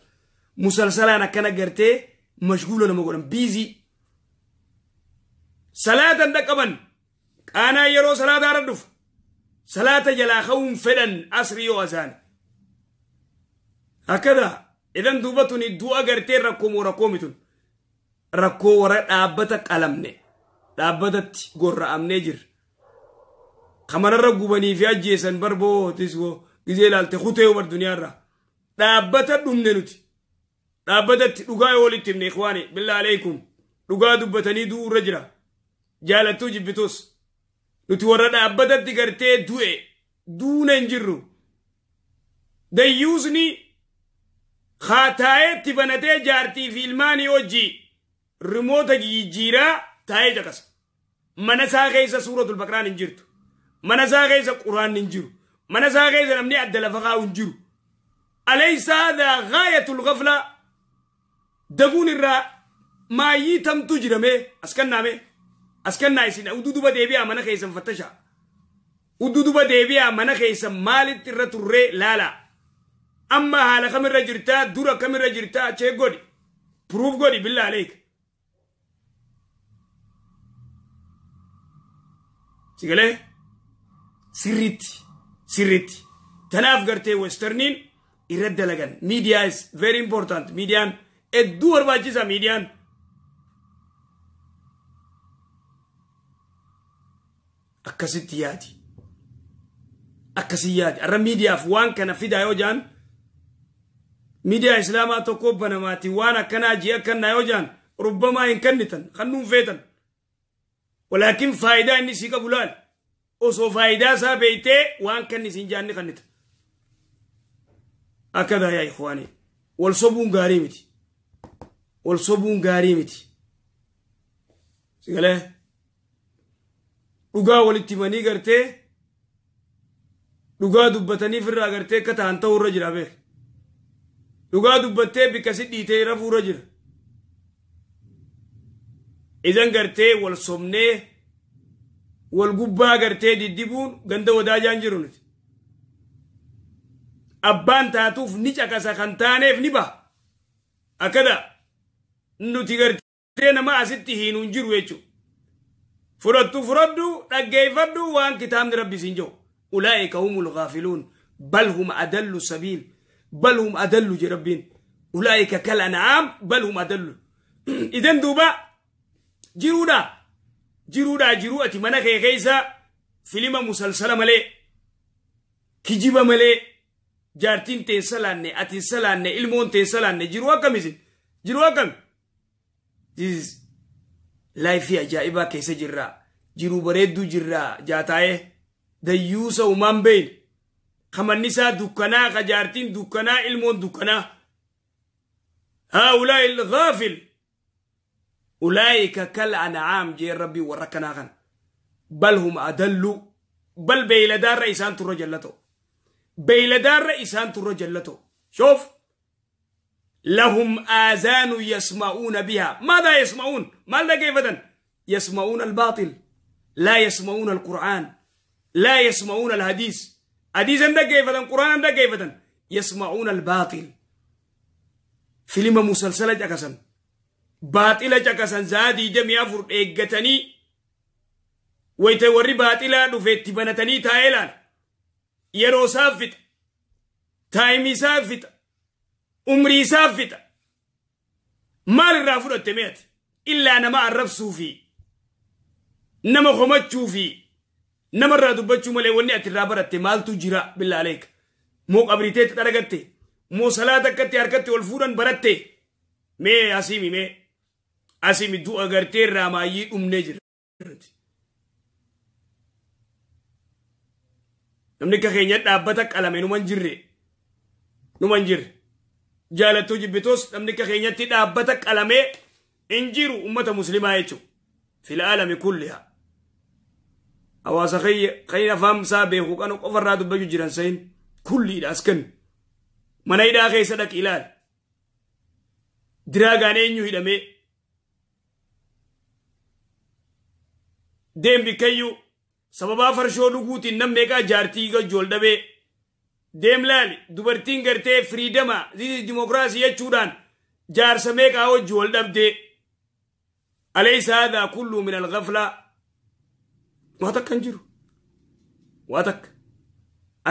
مسلسل أنا كنا غرتي مشغول أنا مقولن بيزي صلاة دكبن أنا يرو صلاة أردف صلاة جلا خوم فدن أسري وأزان هكذا إذا دوبتني دو أغرتي ركوم وركومتن rakkoo warra dhaabbata qalamne dhaabbatatti gorra'amnee jirra. Kamararra gubanii fi ajjeesan barbootis gizee ilaalte kutee bar duniyaarra dhaabbata dhumne nuti dhaabbatatti dhugaa walitti himne ikhwaane billaa aleekum dhugaa dubbatanii du'urra jira jaalattuu jibbitus nuti warra dhaabbatatti gartee du'e duuna hin jirru dayyuusni haataa'eetti banatee jaartii fi ilmaanii hojii rimoota جيرا تايجا caqasa. Mana isaa سورة suuratul baqraan hin jirtu. Mana isaa keessa quraan hin jiru. Mana isaa أليس هذا غاية الغفلة دبون الرا ما يتم تجرمه أسكننا مي أسكننا يسين ودودو بديبيا منا خيسم فتشا ودودو بديبيا منا خيسم مالي ترى ترى لا لا أما هالا خمر رجرتا دورا خمر رجرتا شيء قولي بروف قولي بالله عليك sigalee sirriitti sirriitti tanaaf gartee westerniin irra dalagan miidiyaa is very important miidiyaan hedduu barbaachisa miidiyaan akkasitti yaadi akkasi yaadi arra miidiyaaf waan kana fidaa yoo jaan miidiyaa islaamaa tokko banamaati waan akkanaa ji'a akkanaa yoo jaan rubbamaa hin kannitan kan nuun feetan ولكن فايدة إني سيكا بولان أوسو فايدة سابيتي وان كان نسنجان نخنت هكذا يا إخواني والصبون غاريمتي والصبون غاريمتي سيقاله dhugaa walitti manii gartee dhugaa dubbataniif irraa gartee kataan ta'urra jira beek dhugaa dubbattee bikkasi dhiitee irra fuurra jira isan gartee wal somnee wal gubbaa gartee diddibuun ganda wadaajaan jiru nuti abbaan taatuuf ni caqasa kan taaneef ni baha akkada nuti gartee nama asitti hiinuun jiru jechuudha. fudhattu fudhadhu dhaggeeffadhu waan kitaabni rabbi siin jiru ulaa'ika humul ghaafiluun bal hum adallu sabiil bal hum adallu jedhabbiin ulaa'ika kal an'aam bal hum adallu idan duuba jiruudha jiruudha jiruu ati mana kee keessa filima musalsala malee kijiba malee jaartiin teessa laanne ati isa laanne ilmoon teessa laanne jiruu akkamisi jiruu akkami laayifii ajaa'ibaa keessa jirraa jiruu bareedduu jirraa jaataa'ee dayyuusa uumaan beeyin kamannisaa dukkanaa ka jaartiin dukkanaa ilmoon dukkanaa haa'ulaa'i al-ghaafil أولئك كالأنعام جي ربي وركنا بل هم أدلوا بل بيلدار رئيسان ترجلتو بيلدار رئيسان ترجلتو شوف لهم آذان يسمعون بها ماذا يسمعون؟ ماذا كيف يسمعون الباطل لا يسمعون القرآن لا يسمعون الحديث حديث عندك كيف قرآن عندك كيف يسمعون الباطل فيلم مسلسلة جاكسن baaxila caqasan zaadii jamii afur dheeggatanii wayta warri baaxilaa dhufeetti banatanii taa'ee laala yeroo isaaf fixa taayimii isaaf fixa umrii isaaf fixa maal irraa fudhatte meeti illaa nama arrabsuu fi nama homachuu fi nama irraa dubbachuu malee wanni ati irraa baratte maaltu jira billaaleeka moo qabriteetti dharagatte moo salaata akkatti harkatti ol fuudhan baratte mee asiimi mee asimitu agartee irraa ramayi umne jira. Namni akka keenya dhaabbata qalame numan jirre. Numan jirre. Jaalattuu jibbitus namni akka keenyatti dhaabbata qalamee hin injiru ummata muslima jechuudha. fil alam kulliha. Hawaasa kan afaan isaa beeku kan qofaradu baju jiran sain kulli as kennu. Mana hidhaa keessa dhaqi ilaali. Diraagaan eenyu hidhamee deembi kayyu sababaa farshoo dhuguutiin nan meeqaa jaartii gajool dhabee deem laali dubartiin gartee firiidama zizi dimokiraasii jechuudhaan jaarsa meeqaa wajji wal dhabde alaysa haadaa kullu min algafla waa takka jiru waa takka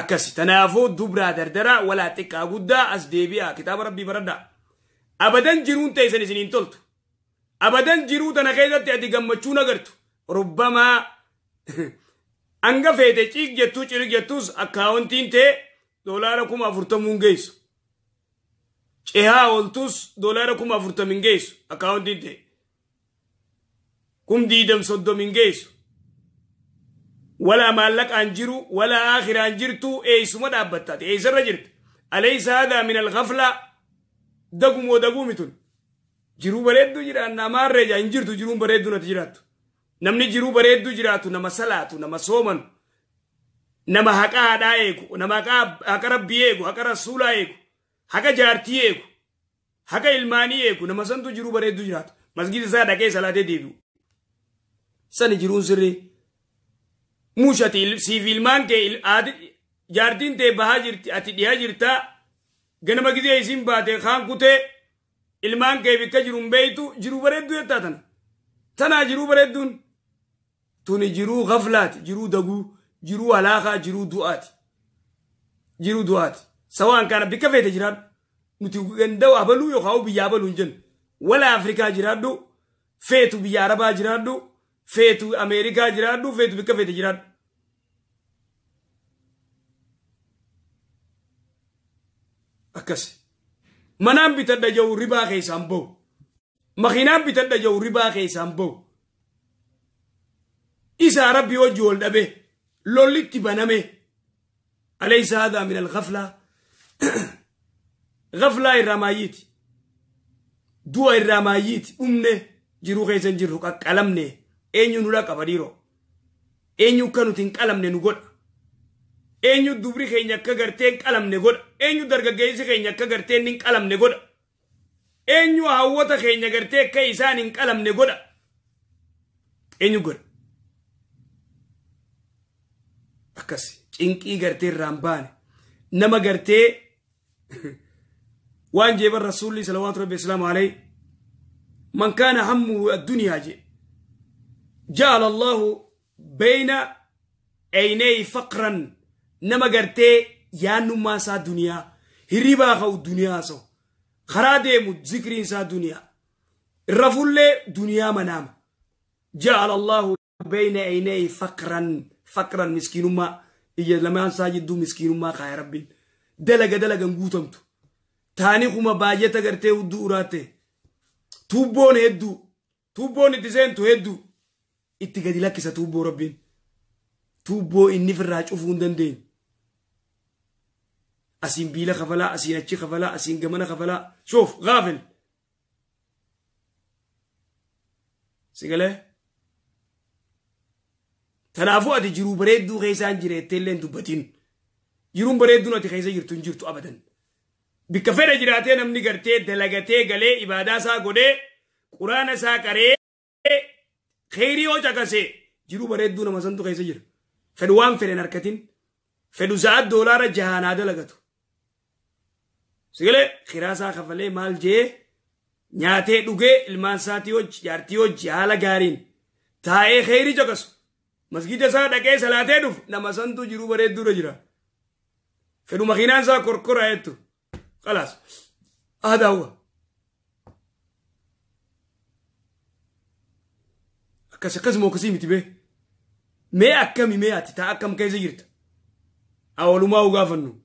akkas tanaafoo dubraa dardaraa walaa xiqqaa guddaa as deebi'aa kitaaba rabbii baradhaa abadan jiruun teeysan isiniin toltu abadan jiruu tana keessatti ati gammachuu nagartu ربما أنغا فيتة چيك جتو چلو جتوز اكاونتين ته دولاركم افرتمون جيس چهاء والتوز دولاركم افرتمون جيس اكاونتين ته كم ديدم صدو من جيس ولا مالك انجرو ولا آخر انجرتو اي سمو دابتات اي سر رجرت أليس هذا من الغفلة دقوم ودقومتون جرو بريدو جران نامار رجا انجرتو جرو بريدو نتجراتو namni jiruu bareeddu jiraatu nama salaatu nama soomanu nama haqa haadhaa eegu nama haqa rabbii eegu haqa rasuulaa eegu haqa jaartii eegu haqa ilmaanii eegu nama santu jiruu bareeddu jiraatu masgidi isaa dhaqee salaatee deebi'u sani jiruun sirrii muushati siif ilmaan kee jaartiin tee bahaa jirti ati dhiyaa jirtaa ganama gizee isin baatee kaan kutee ilmaan kee bikka jiru hin beeytu jiruu bareedduu jettaa tana tanaa jiruu bareedduun tuni jiruu gaflaati jiruu daguu jiruu halaakaa jiruu du'aati jiruu du'aati sawaan kana bikka feete jiraadhu nuti ganda'u abaluu yookaan biyya abaluu hin jennu wala afrikaa jiraadhu feetu biyya arabaa jiraadhu feetu ameerikaa jiraadhu feetu bikka feete jiraadhu. akkas manaan bitadha jau ribaa keessaan ba'u makiinaan bitadha jau ribaa keessaan ba'u isaa rabbi wajji ol dhabe lollitti baname alaysa haadha min alghaflaa gaflaa irraa maayyiiti du'a irraa maayyiiti dhumne jiruu keessa hin jirru qaqqalamne eenyu nurraa qaba dhiiroo eenyu nu godha eenyu dubri keenya akka kalamne hin qalamne godha eenyu dargaggeessi keenya akka gartee hin qalamne godha eenyu hawwata keenya gartee akka isaan qalamne godha eenyu godha akkas cinqii gartee irraan baane nama gartee waan jeeban rasuulli salawaatu rabbi islaamu alayhi man kaana hammuhu addunyaa jee ja'ala allahu bayna aynayi faqran nama gartee yaannummaa isaa duniyaa hirribaa ka'u duniyaa sa'u karaa deemu zikriin isaa duniyaa irra fullee duniyaa manaama ja'ala allahu bayna aynayi faqran fakran miskiinummaa iyya lamaan isaa jidduu miskiinummaa rabbiin dalaga dalagan gutamt taani kuma baay'ata gartee hudduu uraatte tuubboon hedduu tuubboon itti seentu hedduu itti gadi lakkisa tuubboo rabbiin tuubboo inni firraa cufuu dandeenye asiin biila kafalaa asiin achi kafalaa asiin gamana kafalaa shoof gaafel sigalee Kanaafuu ati jiruu bareedduu keessa hin jiraatte illee hin dubbatin. Jiruun bareedduun ati keessa jirtu hin jirtu abadan. Bikka fedha jiraatee namni gartee dalagatee galee ibaadaa isaa godhee quraana isaa qaree kheyrii yoo caqasee jiruu bareedduu nama santu keessa jira. Fedhu waan fedhan harkatin fedhu sa'aat doolaara jahanaa dalagatu. Sigalee kiraasaa kafalee maal jee nyaatee dhugee ilmaan isaatii hojii jaartii hojii haala gaariin taa'ee kheyrii caqasu. مسجد سادة كيس لا تدوف نمسان تجرو بريد دورة جرا فلو مخينان سا كركرة يتو خلاص هذا هو كاس كاس مو كسيمي تبي مي أكمي مي أتي تأكم كيس جرت أولو ما هو غافنو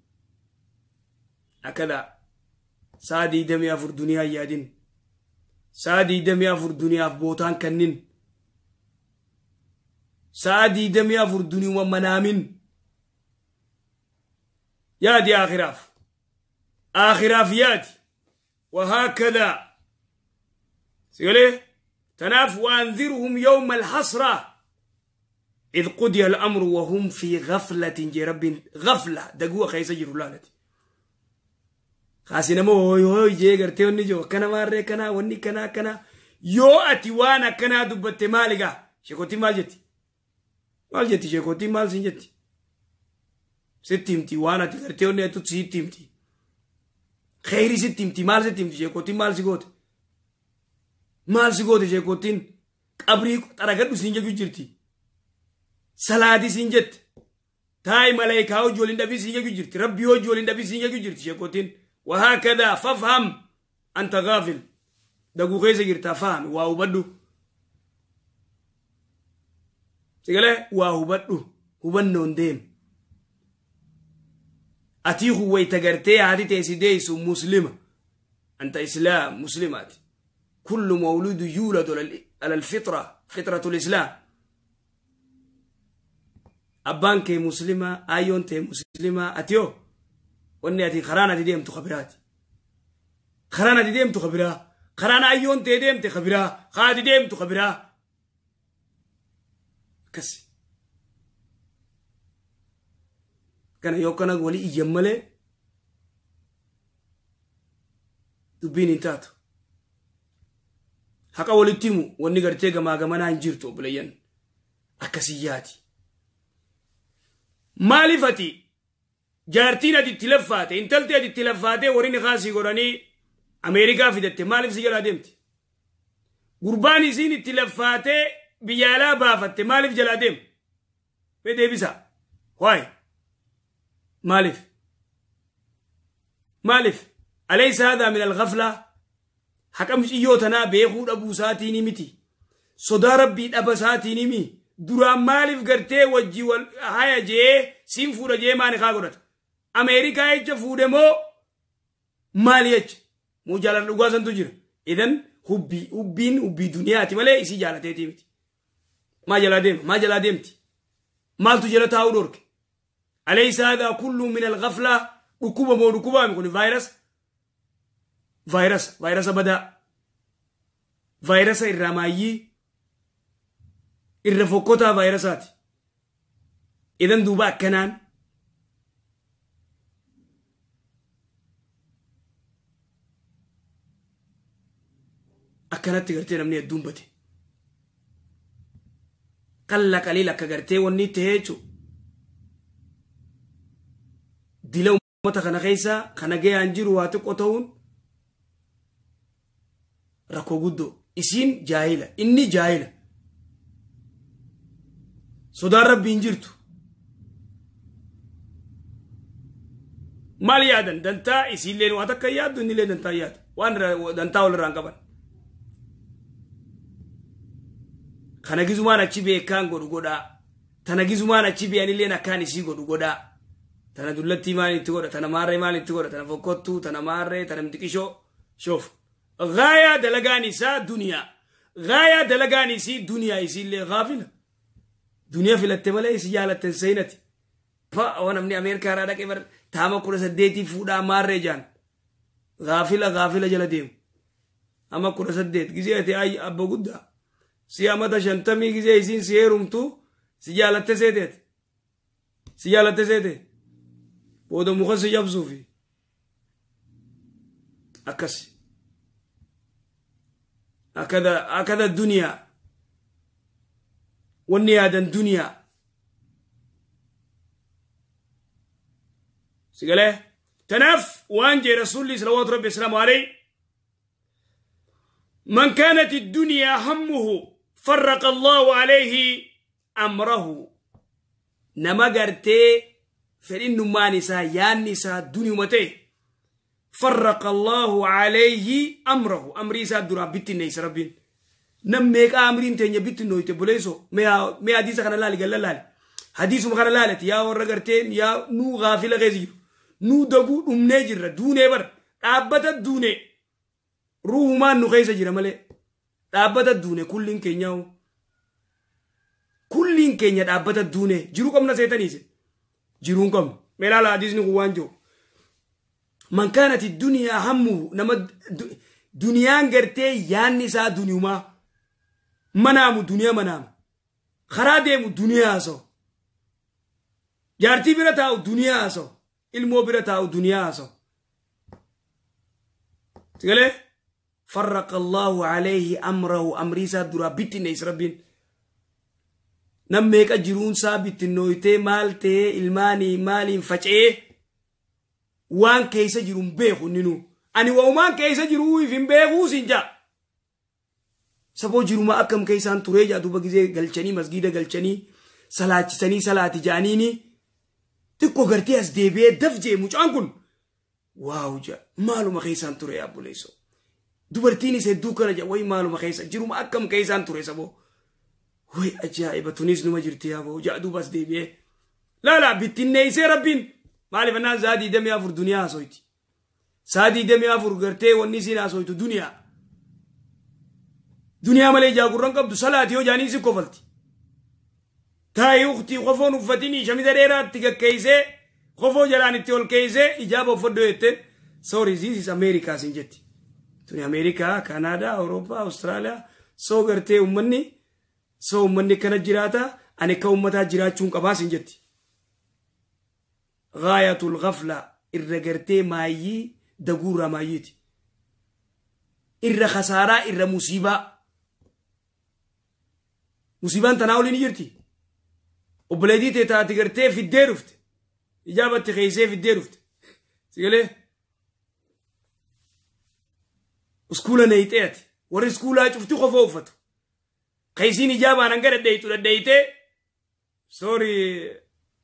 أكلا سادي دمي أفر دنيا يادين سادي دمي أفر دنيا أفر بوتان كنين سادي دمي أفر دنيا ومنامين دي آخراف آخراف يا دي وهكذا سيقولي تناف وأنذرهم يوم الحسرة إذ قضي الأمر وهم في غفلة جرب غفلة دقوة خيسة جرولانتي خاسنا مو هوي هوي جي قرتي وني جو كنا ماري كنا وني كنا كنا يو أتوانا كنا دبت مالغا شكوتي مالجتي maal jetti ishee kootii maal siin jetti sitti himti waan ati gartee onni hedduu sitti himti kheyrii sitti himti mal sitti himti ishee kootiin maal si goote maal si goote ishee kootiin qabrii xaragadhu siin jedhu jirti salaadii siin jette تاي ملائكة وجولين دبي سينجا جيرت ربي وجولين دبي سينجا جيرت شكوتين وهكذا فافهم أنت غافل دقو غيزة جيرتا فهم wa ubadu تقوله وهوبدو هوبنون ديم أتي هو يتجرتي هذه تسيديس مسلمة أنت إسلام مسلمات كل مولود يولد على الفطرة فطرة الإسلام أبانك مسلمة أيونت مسلمة أتيو وني أتي خرانا دي ديم تخبرات خرانا دي ديم تخبرها خرانا أيونت دي ديم تخبرها خادي ديم تخبرها كسي كان يوكنا ولي يجمله دبين انتات حقا ولي تيمو واني غرتي غما غمنا انجرتو بلين اكسياتي مالفتي جارتين ادي تلفات انتلتي ادي تلفات وريني خاسي غوراني امريكا فيدت مالف سيجرا ديمتي قرباني زيني تلفاته biyya alaa baafatte maaliif jalaa deema fee deebisa waay maaliif maaliif alaysa haadaa min alghaflaa haqam xiyyoo tanaa beekuu dhabuu isaatiin miti sodaa rabbii dhaba isaatiin miti duraan maaliif gartee wajji wal haya jee siin fuudha jee maani kaa godhata ameerikaa jecha fuudhe moo maali jecha muu jaalar dhugaa santu jira idan hubbii hubbiin hubbii duniyaati malee isii jaalateeti miti ما جلا ديم ما جلا ديمتي مالتو جلا تاو دورك أليس هذا كله من الغفلة ركوبة مو ركوبة يكون يعني فيروس فيروس فيروس بدا فيروس الرمايي الرفقوتا فيروسات إذا دوبا كنان أكنت تقرتي نمني الدوم qalla qalil akka gartee wanni itti heechu dila ummata kana keessa kana ga'aan jiru waa xiqqoo ta'uun rakkoo guddoo isiin jaahila inni jaahila sodaan rabbiin jirtu maal yaadan dantaa isiilleen waa takka yaaddu innillee dantaa yaadu waan dantaa walirraan qaban kana gizumana cibe kan godu goda tana gizumana cibe anile na kan isi godu goda tana dullatti maalitti godha tana maarree maalitti godha tana fokkottuu tana maarree dunia mtiqishoo shoof gaayaa dalagaan isaa duniyaa gaayaa dalagaan isii duniyaa isi jaalatten seenati pa oo namni ameerikaa irraa dhaqee bar taama kudha saddeetii fuudhaa maarree jaan gaafila gaafila jala deemu amma kudha saddeet gizee ati ay abba guddaa سيما دا شنتمي كذا يزين سيرم تو سيجالة تزيدت سيجالة تزيدت بودو مخس يابزوفي أكاس أكذا أكذا الدنيا والنيا دن الدنيا سيقال تنف وانجي رسول الله صلى الله عليه من كانت الدنيا همه فرق الله عليه أمره نما قرتي فإن ما نسا يا دوني دنيا متي فرق الله عليه أمره أمري سا درا بيتي نيس ربين نم ميك أمرين تنيا بيتي نويت بليسو ميا ميا حديث خنا لالي قال لالي حديث مخنا لالي يا ورقرتين يا نو غافل غزيرو نو دقو أم نجر دوني بر أبدا دوني روح ما خيس جرة ملي dhaabbata duune kulliin keenyaa kulliin keenya dhaabbata duune jiruu qabna seetaniise jiruun qabna meelaala hadiisni kun waan jiru man kaanati duniyaa hammuhu nama duniyaan gartee yaanni isaa duniyumaa manaamu duniyaa manaamu karaa deemu duniyaa haasa'u jaartii bira taa'u duniyaa haasa'u ilmoo bira taa'u duniyaa haasa'u sigalee فرق الله عليه أمره أمريسا درا بتن إسربين نميك أجرون سابت النويتي مالتي الماني مالي فجأة وان كيسا جرون بيخو ننو أني وومان كيسا جروي فين بيخو سنجا saboo jiruma akkam keeysaan turee jaa duba gizee galchanii masgida galchanii salaachisanii salaati jaaniini xiqqoo gartee as deebi'ee daf jee mucaan kun waaw jaa maaluma keeysaan ture yaa buleessoo دوبرتيني سيدو كنا جا وين مالو مخيسا جرو ما أكم كيسان تريسا بو وين أجايب تونس نو ما جرتيا بو جا دو بس ديبي لا لا بتين نيسا ربين مالي فنان زادي دم يا فور دنيا سويتي سادي دم يا فور غرتي ونيسي ناسويتو دنيا دنيا مالي جا قرن قبضو صلاة يو جانيسي كوفلتي تاي اختي خفون وفتيني شمي دريرات تيك كيسي خفو جلاني تيول كيسي إجابة فردو يتن سوري زيزيز أمريكا سنجتي አሜሪካ፣ ካናዳ፣ አውሮፓ፣ አውስትራሊያ ሰው ገርቴ ኡመኒ ሰው ኡመኒ ከነ ጅራታ አኔ ከኡመታ ጅራችሁን ቀባስ እንጀቲ ጋያቱል ገፍላ ኢረ ገርቴ ማይ ደጉራ ማይት ኢረ ኸሳራ ኢረ ሙሲባ ሙሲባን ተናውሊን ጅርቲ ኦብለዲቴ ታቲ ገርቴ ፊዴ ዱፍት ኢጃበቲ ኸይሴ ፊዴ ዱፍት ሲገሌ اسكولا نيتات ور اسكولا شفتو خفوفت قيسيني جابا أنا قرأت ديتو لديتي سوري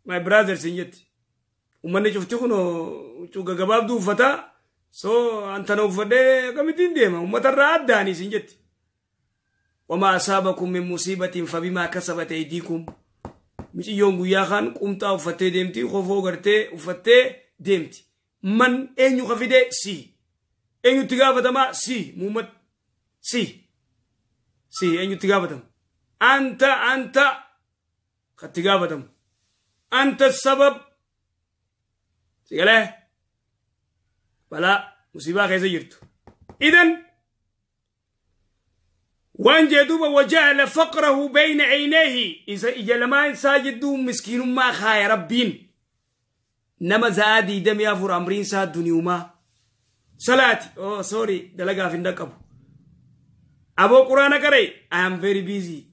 ماي براذر سنجتي ومن شفتو كنو شوكا قباب دو فتا سو أنت نوفدي قمتين ديما ومترى أداني سنجتي وما أصابكم من مصيبة فبما كسبت أيديكم مش يوم غياخان قمت وفتي ديمتي خوفو غرتي وفتي ديمتي من أين يخفي سي enyu tigafatama si muhammad si si enyu tigafatam anta anta katigafatam anta sabab sigale bala musibaa keessa jirtu idan وان جدوب وجعل فقره بين عينيه إذا إجلمان ساجدو مسكين ما خاي ربين نما زادي دم يافر أمرين ساد دنيوما salati oh sorry dalaga hin dhaqqabu abo qur'ana kare i am very busy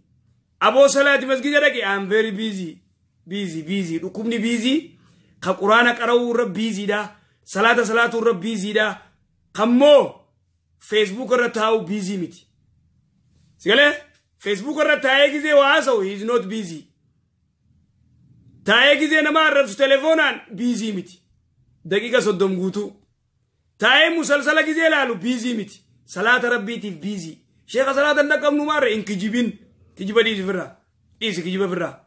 abo salati masgida dhaqe i am very busy busy busy dhukkubni busy ka qur'ana qara'uu irra busy dha salaata salaatuu irra busy dha kammoo ፌስቡክ እረ ታው ቢዚ ሚቲ ሲገለ ፌስቡክ እረ ታየ ጊዜ ዋሰው ሂዝ ኖት ቢዚ ታየ ጊዜ ነማ አረብሱ ቴሌፎናን ቢዚ ሚቲ ደቂቀ ሶዶም ጉቱ تاي مسلسل كذي لالو بيزي متي صلاة ربي تي بيزي شيخ صلاة النك أم نمار إن كجيبين كجيب دي فرا ديز كجيب فرا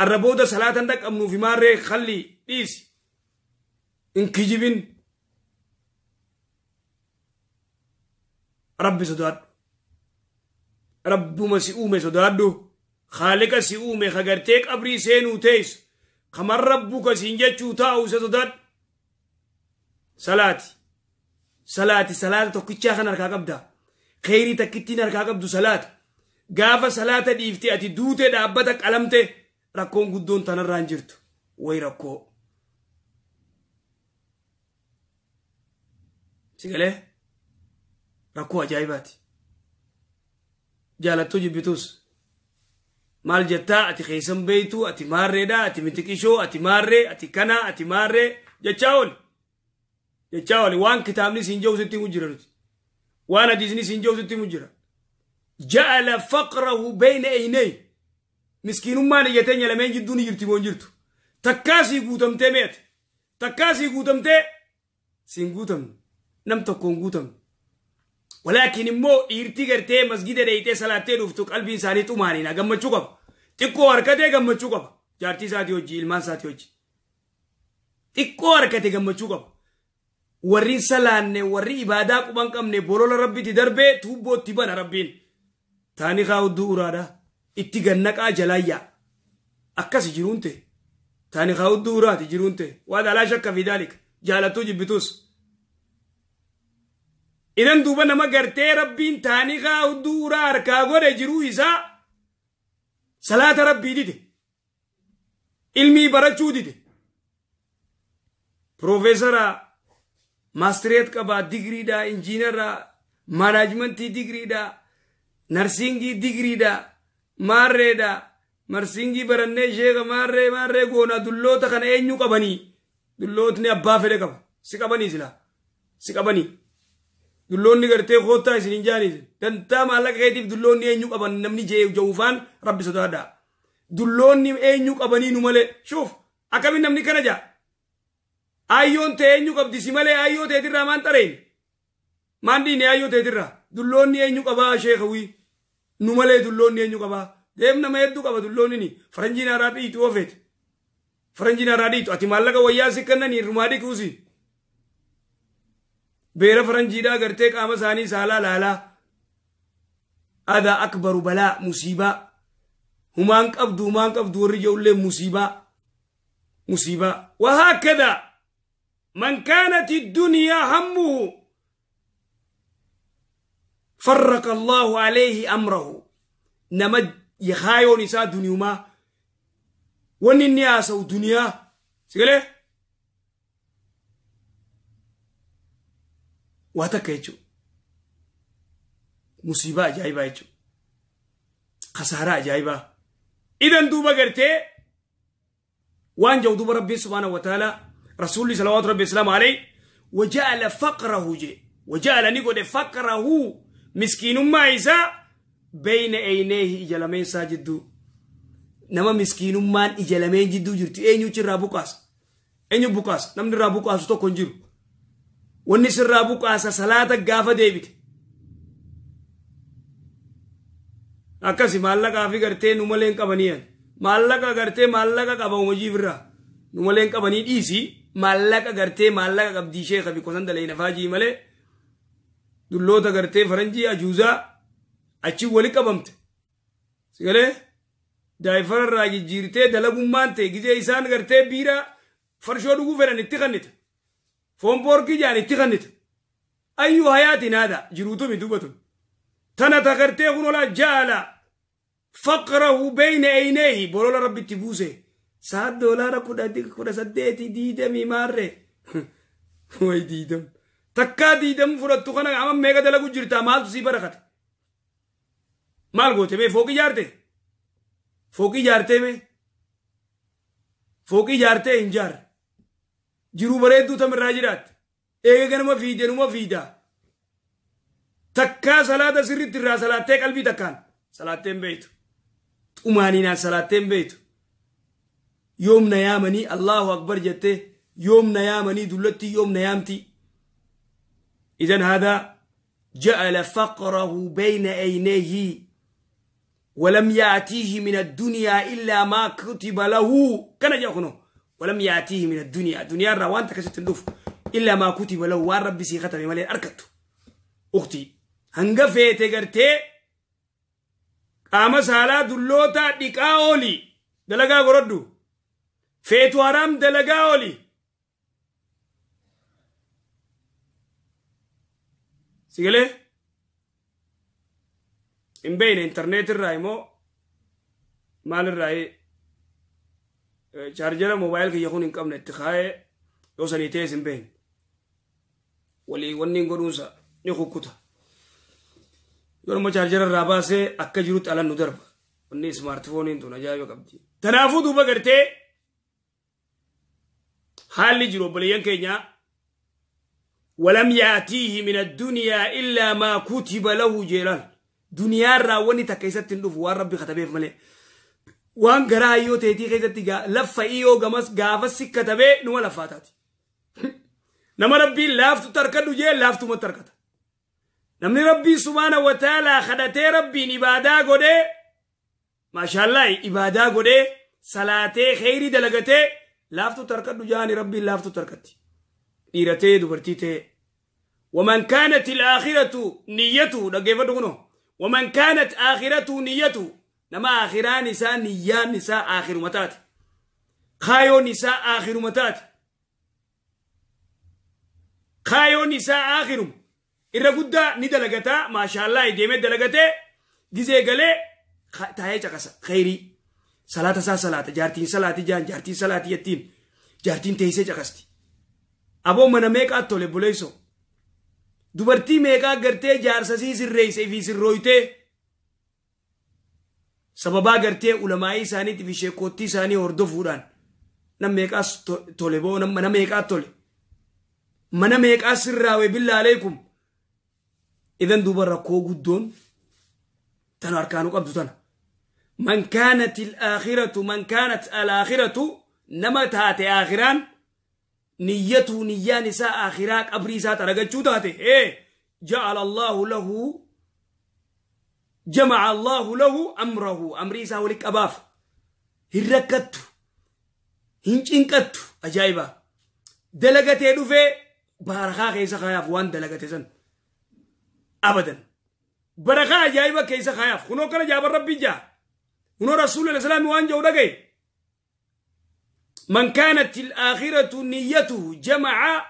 الربودة صلاة النك نو في مارة خلي ديز إن كجيبين ربي صداد رب ما سيومي صدادو خالق سيومي تيك أبري سينو تيس خمر ربك سينجتشو تاو صداد salaati salaati salaata tokkichaa kan harkaa qabda kheyrii takkittiin harkaa qabdu salaata gaafa salaata dhiifte ati duutee dhaabbata qalamte rakkoon guddoon tanarraan jirtu way rakkoo sigalee rakkoo ajaa'ibaati jaalattoo jibbitus maal jettaa ati keeysan beeytu ati maarreedha ati mitiqishoo ati maarree ati kanaa ati maarree jechaa ool. jechaa wali waan kitaabni siin jehu sitti himu jira nuti waan hadiisni siin jehu sitti himu jira ja'ala faqrahu bayna aynay miskiinummaan iyyateenya lameen jidduun jirti moon jirtu takkaasii guutamtee meete takkaasii guutamtee siin guutamne nam tokkoon guutamne walaakin immoo dhiirtii gartee masgida deeyitee salaattee dhuftu qalbii isaanii xumaaniina gammachuu qaba xiqqoo harkatee gammachuu qaba jaartii isaatii hojii ilmaan isaatii hojii xiqqoo harkate gammachuu qaba warri salaanne warri ibaadaa quban qabne bolola rabbiti darbee tuubbootti bana rabbiin taani kaa hudduu uraadha itti gannaqaa jalaayyaa akkas jiruunte taani kaa hudduu uraati jiruunte waada alaa shakka fi daalik jaalattuu jibbitus idan duuba nama gartee rabbiin taani kaa hudduu uraa harkaa godhe jiruu isaa salaata rabbii dide ilmii barachuu dide profeesara engineer da da management maastireet da, digriidha injiinarraa maanaajmentii digriidha narsingii digriidha maarreedha marsingii barannee sheeka maarree maarree dullo dulloota kana eenyu qabanii dullootni abbaa abba qaba si qabanii sila si qabanii dulloonni gartee koottaa isin hin jaanisin dantaa maallaqa dullo ni enyu qaban namni je'uufaan rabbi sodaadhaa dullo ni enyu nu numale shuf akami namni kana ja. Ayyoon ta'e eenyu qabdi simalee malee ayyoo teetirraa maan xareenya. Maan dhiine ayyoo teetirraa dulloonni eenyu qabaa sheekawii nu malee dulloonni eenyu qabaa deem nama hedduu qaba dulloonni ni faranjiin haaraa dhiitu oofeeti. Faranjiin haaraa dhiitu ati maallaqa wayyaa si kennan hirmaa dhiikuusi. Beera faranjiidhaa gartee qaama isaanii saalaa laalaa. Adaa akbaru balaa musiibaa. Humaan qabdu humaan qabdu warri ijoollee musiibaa. Musiibaa. Waa haa akkadaa. من كانت الدنيا همه فرق الله عليه امره نمد يخايو نساء دنيا ما وني النياس ودنيا سيقول ايه واتك ايجو مصيبة جايبة ايجو خسارة جايبا اذا دوبا قرتي وان جو دوبا ربي سبحانه وتعالى rasuulli salawaatu rabbi islaamu alee wajaala faqrahu jee wajaala ni godhe faqrahu miskiinummaa isaa beeyna eyneehi ija lameensaa jidduu nama miskiinummaan ija lameen jidduu jirti eenyu irraa buqaasa eenyu buqaasa namni irraa buqaasu tokko hin jiru wanni sirraa buqaasa salaata gaafa deebite akkasi maallaqaa fi gartee nu malee hin qabaniyan maallaqa gartee maallaqa qaba hojiif irraa nu dhiisii maallaqa gartee maallaqa qabdii sheeka bikosan dalee nafaa jii malee dulloota gartee faranjii ajuuzaa achi wali qabamte sigalee daa'ifararraa jijjiirtee dalagummaan ta'e gizee isaan gartee biiraa farshoo dhuguu fedhan itti kannita foon boorkii jaan itti kannita ayyu hayaatin haadha jiruutumi dubatun tana ta gartee kunola jaala faqrahu beyna aynayhi bolola rabbitti buusee saa doolaara kudha saddeeti diidamii maarre way diidam takkaa diidam fudhattu kana ama meeqa dalagu jirta maaltu sii barakate maal goote foki jarte. Foki jarte me. Foki jarte injar. hin jaarre jiruu bareedduu tamirraa jiraatte eega ganama fiide numa fiidaa takkaa salaata sirritti irraa salaattee qalbii takkaan salaatteen beeytu xumaaninaan salaatteen beeytu يوم يامني الله أكبر جته يومنا يامني دلتي يوم نيامتي إذا هذا جعل فقره بين عينيه ولم يأتيه من الدنيا إلا ما كتب له كان جاكنو ولم يأتيه من الدنيا الدنيا روان تكشت اللف إلا ما كتب له وان ربي سيخة بمالين أركته أختي هنغفة تغرتي قام سالا دلوتا دقاولي دلقا غردو Fetu de la gaoli. En vez internet, raimo. Mal ray. Eh, charger mobile que yo con income net. Jae. Yo sanité en vez. Wali, igual ningún Ni jucuta. Yo no me charger rabase. Acá yo te Ni smartphone en tu naya yo bagarte duba haalli jiru obboleeyyan keenya walam yaatiihi min addunyaa illaa maa kutiba lahu jeelan duniyaarraa wanni takka isatti hin dhufu waan rabbi katabeef malee waan garaa hayyoo teetii keessatti laffa iyoo gamas gaafassi katabee numa laffaa taati. Nama rabbiin laaftu tarkadhu jee laaftumatti tarkata. Namni rabbii subhaana wa taalaa kadhatee rabbiin ibaadaa godhee maashaallahi ibaadaa godhee salaatee kheyrii dalagatee laaftutti harkadhu jaani rabbiin laaftutti harkatti dhiira ta'e dubartii ta'e waman kaanat ilaakhiratu niyyatu dhaggeeffadhu kuno waman kaanat aakhiratu niyyatu nama aakhiraan isaa niyyaan isaa aakhiruma taate kaayoon isaa aakhiruma taate kaayoon isaa aakhiruma irra guddaa ni dalagataa maashaallaa deemee dalagatee gizee galee taa'ee caqasa khayrii salata sa salata jartin salati jan jartin salati jettiin jartin teessee jakasti abo mana meka tole dubarti meka jar sasi meeqaa gartee jaarsasii sirreessee roite sababa sababaa ulamai sani isaaniitii fi sani ordo furan nam meka tole bo nam mana meka tole mana meeqaa sirraawee billaalee idan duuba rakkoo guddoon tan harkaanuu qabdu tana. من كانت الآخرة من كانت الآخرة نمت تاتي آخران نيته نيا نساء آخراك أبري سات رجل تاتي إيه جعل الله له جمع الله له أمره أمري ولك أباف هركت هنشنكت أجايبا دلقت يدوفي بارخا كيسا خياف وان دلقت سن أبدا برخا أجايبا كيسا خياف خنوكنا كان جاب الرب جاه ونو رسول الله سلام وانجا ودقي من كانت الآخرة نيته جمع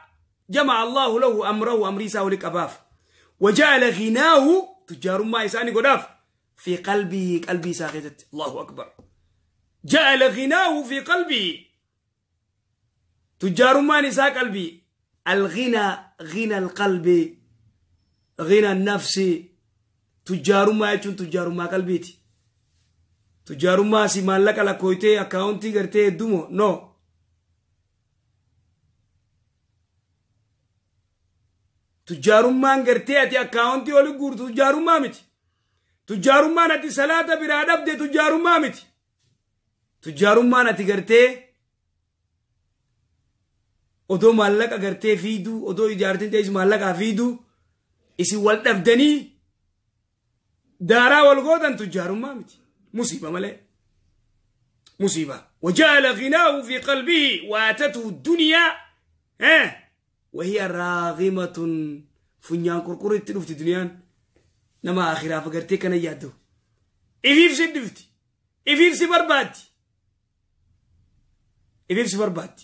جمع الله له أمره أمري ساولك أباف وجعل غناه تجار ما إساني قداف في قلبي قلبي ساخدت الله أكبر جعل غناه في قلبي تجار ما نساء قلبي الغنى غنى القلب غنى النفس تجار ما يجون تجار ما قلبيتي tu jaarummaa si maallaqa lakkooytee akkaawuntii gartee heddumo no tujjaarummaan gartee ati akkaawuntii oli guurtu tujjaarummaa miti tujjaarummaan ati salaata biraa dhabde tujjaarummaa miti tujjaarummaan ati gartee odoo maallaqa gartee fiiduu odoo ijaartiin ta'is maallaqaa fiiduu isin wal dhabdanii daaraa wal gootan tujjaarummaa miti ሙሲባ መለ ሙሲባ ወጃአለ ጊናሁ ፊ ቀልቢሂ ወአተትሁ ዱንያ ወሂየ ራጊመቱን ፉኛን ቁርቁር ኢት ዱፍቲ ዱንያን ነማ አኺራ ፈገርቴ ከነ ያደው ኢፊፍ ሲድፍቲ ኢፊፍ ሲበርባቲ ኢፊፍ ሲበርባቲ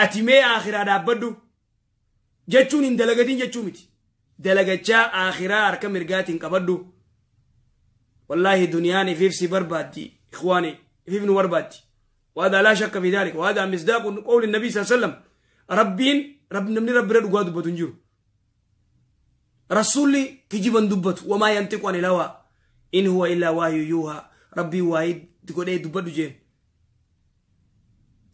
ati mee akhiraa dhaabbadhu jechuun hin dalagatin jechuu miti dalagachaa akhiraa harka mirgaatiin qabadhu والله دنياني فيف سي برباتي ikhwani فيف nu barbaddi وهذا لا شك في ذلك وهذا مصداق قول النبي صلى الله عليه وسلم ربين رب نمني رب رد قاد بتنجر رسولي كجبا دبت وما ينطق عن الهوى إن هو إلا وحي يوها ربي واحد تقول إيه دبت جيم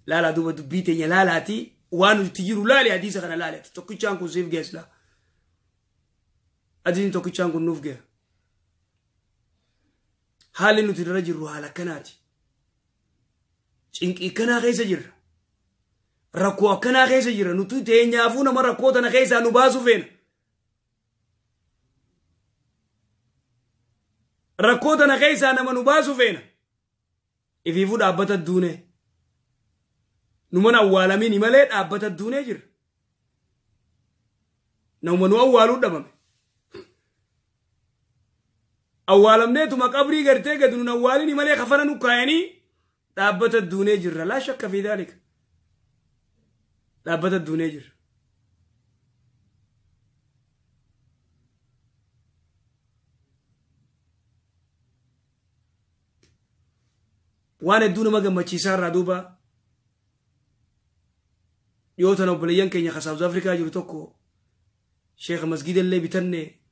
لا لا دبت بيتي لا لا تي وانو تجيرو لا لا حديث غنا لا لا تكيشان كون سيف جيس لا أدين تكيشان كون نوف جيس haalli nuti irra jirru haala akkanaati. Cinqii akkanaa keessa jirra. Rakkoo akkanaa keessa jirra. Nuti teenyaafuu nama rakkoo tana keessaa nu baasu feena. Rakkoo tana keessaa nama nu baasu feena. Ifiifuu dhaabbata duunee. Numan awwaalamiin malee dhaabbata duunee jira. Namuma nu awwaaluu dhabame. أولم نيت مقبري قرتي قد نوالين مالي خفرانو كايني تابت الدوني جر لا شك في ذلك تابت الدوني جر وان الدون مغا مچيسار رادوبا يوتنا بليان كينيا خساوز افريكا جرتوكو شيخ مسجد اللي بتنني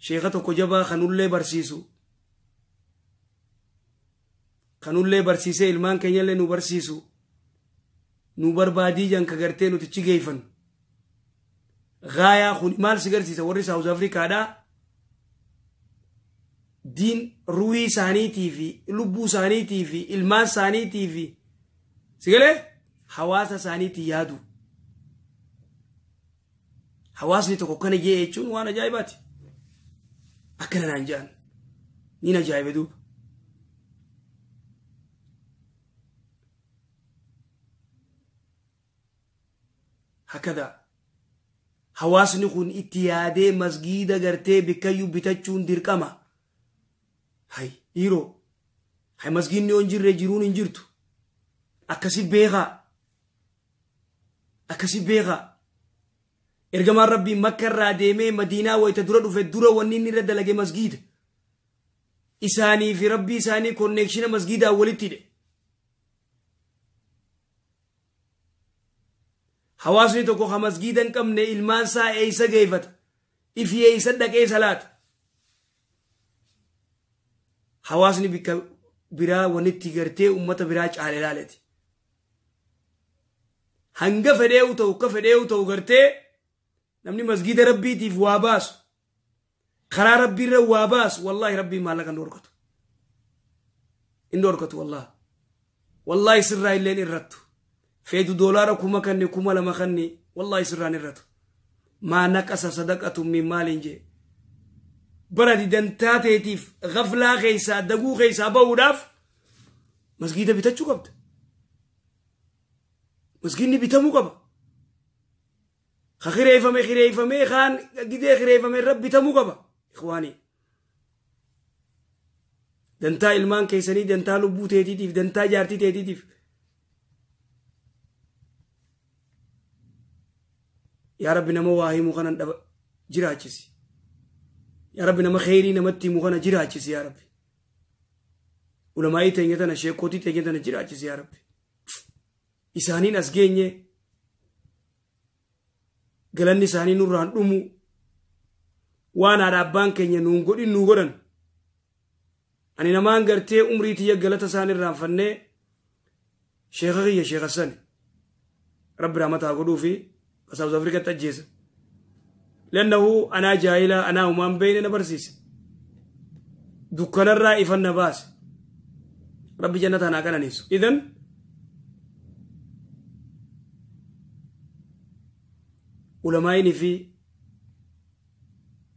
sheeka tokko jabaa kanullee barsiisu kanullee barsiisee ilmaan keenyallee nu barsiisu nu barbaadii janka gartee nutichi geeyfan gaayaa kun maal si garsiisa warri saawuz afrikaadhaa diin ruhii isaaniitii fi lubbuu isaaniitii fi ilmaan isaaniitii fi sigalee hawaasa isaaniitii yaadu hawaasni tokko kana jee jechuun waan ajaa'ibaati akana anjaan nin ajaa'iba duuba hakada hawaasni kun itti yaadee masgiida gartee bikkayyuu bitachuun dirqama hay dhiiroo hay masgiidni on jirre jiruun hin jirtu akkasi beekaa akkasi beekaa ergamaan rabbii makka irraa deemee madiinaa wayita dura dhufe dura wanni inni irra dalage masgiida isaanii fi rabbii isaanii konneekshina masgiidaa walitti hidhe hawaasni tokko ha masgiida hin qabne ilmaan isaa eeysa geeffata ifi eeysa dhaqee salaata hawaasni bikka biraa wanitti gartee ummata biraa caale laaleti hanga fedhee ta'u ka fedhee ta'u gartee namni masgiida rabbiitiif waa baasu karaa rabbiirra waa baasu wallahi rabbii maallaqa hin dhorkatu hin dhorkatu wallahi wallahi sirraa illeen irrattu feetu doolaara kuma kanne kuma lama kanne wallahi sirraan irratu maa naqasa sadaqatu min maaliin jee bara didantaa teetiif gaflaa keessaa daguu keessaa ba'uudhaaf masgiida bitachuu qabda masgiidni bitamuu qaba خخريفمي خريفمي خان قدي خريفمي ربي تمو قبا إخواني دنتا إلمان كيساني دنتا لبو تيتي تيتيتيف دنتا جارتي تيتي تيتيتيف يا رب نما واهي مخانا جراجسي يا رب نما خيري نمتي مخانا جراجسي يا رب ولما يتنجتنا شيكوتي تنجتنا جراجسي يا رب إسانين أسجيني galanni isaanii nurraan dhumu waan haadha abbaan keenya nuun godhin nuu godhan ani namaan gartee umrii tiyya galata isaan irraanfannee sheeka kiyya sheeka sani rabbi raamataa godhuu fi saawuz afrikatti ajjeesa lannahu anaa jaahila anaa humaan beeyne na barsiise dukkanarraa ifan na baase rabbi jannataa naa qananiisu idan ulamaini fi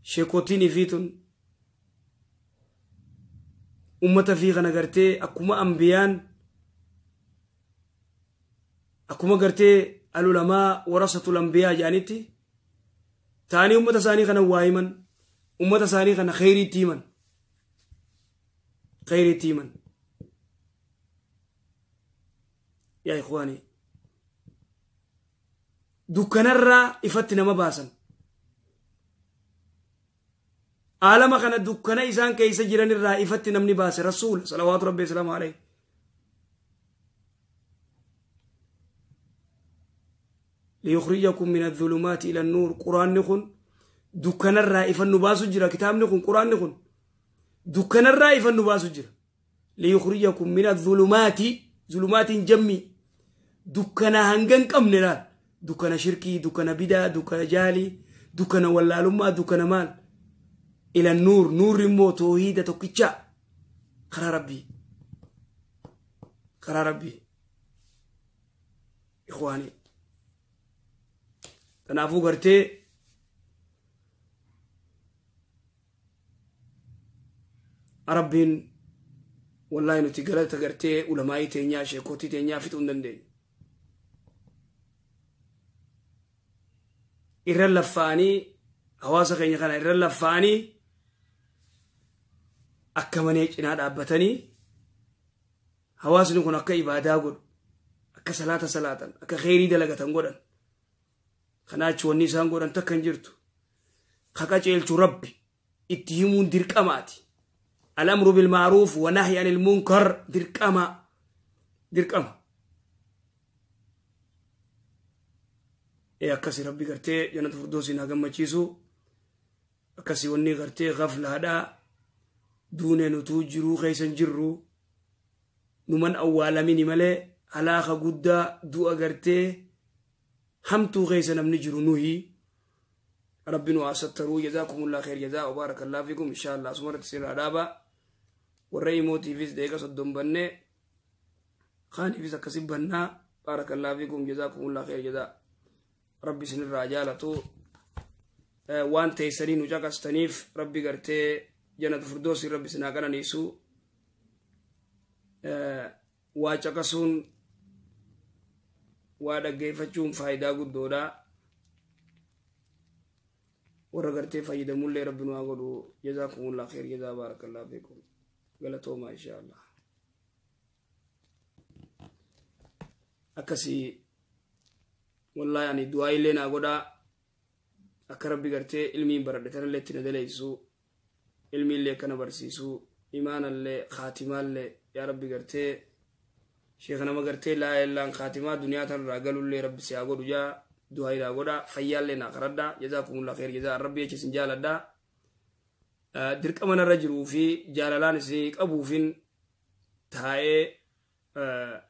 sheekotini fi tun ummata fi kana gartee akkuma ambiyaan akkuma gartee alulamaa warasatul ambiyaa jedhanitti taanii ummata isaanii kana waayiman ummata isaanii kana kheyriitti himan kheyriitti himan yaa ikhwaanii dukkanarraa ifatti nama baasan aalama kana dukkana isaan keeysa jiranirraa ifatti namni baase rasuul salawaatu rabbi islaamu alayhi liyukhrijakum min adhulumaati ila annuur quraanni kun dukkanarraa ifan nu baasu jira kitaabni kun quraanni kun dukkanarraa ifan nu baasu jira liyukhrijakum min adhulumaati zulumaatiin jammi dukkana hangan qabne laal دوكنا شركي دوكنا بدا دوكنا جالي دوكنا ولا لما دوكنا مال إلى النور نور مو توهيدة توكيتشا قرار ربي قرار ربي إخواني أنا فوقرتي ربين والله نتي قرأت قرأتي ولما يتينيا شيكوتي تينيا فيتون irra laffaanii hawaasa keenya kana irra laffaanii akka manee cinaa dhaabbatanii hawaasni kun akka ibaadaa godhu akka salaata salaatan akka kheyrii dalagatan godhan kanaachi wanni isaan godhan takka hin jirtu ka qaceelchu rabbi itti himuun dirqamaati al'amru bilmaaruuf wanahyi anil munkar dirqama dirqama akasi rabbi gartee jannata firdoosi naa gammachiisu akkasi wanni gartee gaflaadha duuneen utuu jiruu keeysan numan awwaalamini malee alaaka guddaa du'a gartee hamtuu keeysa namni jiru nuhi rabbi nu asattaruu jazaakumullaa kheer jazaa obaarakallah fikum inshaallah asumarratti sirraa dhaaba warra imootiifis deeqa soddon bannee akkasi bannaa baarakallah fikum jazaakumullaa kheer jazaa rabbi isin irraa jaalatu waan teeysanii nu caqastaniif rabbi gartee janat firdoosii rabbi isin haqananiisu waa caqasuun waa dhaggeeffachuun faayidaa guddoodha warra gartee fayyadamullee rabbi nu haa godhu jazaakumullah kheer jazaa baarakallah beekum galatoomaa insha allah akkasii wallahi ani du'aa illeen godhaa akka rabbi gartee ilmiin baradhe kanallee itti na daleessuu ilmiillee kana barsiisuu imaanallee khaatimaallee yaa rabbi gartee sheekha nama gartee laa illaan khaatimaa duniyaa tanirraa galullee rabbi si haa godhu jaa du'aa ilaa godhaa fayyaallee naa qaradhaa jazaakumullah khair jazaa rabbi jecha isin jaaladhaa dirqama narra jiruu fi jaalalaan isii qabuufin taa'ee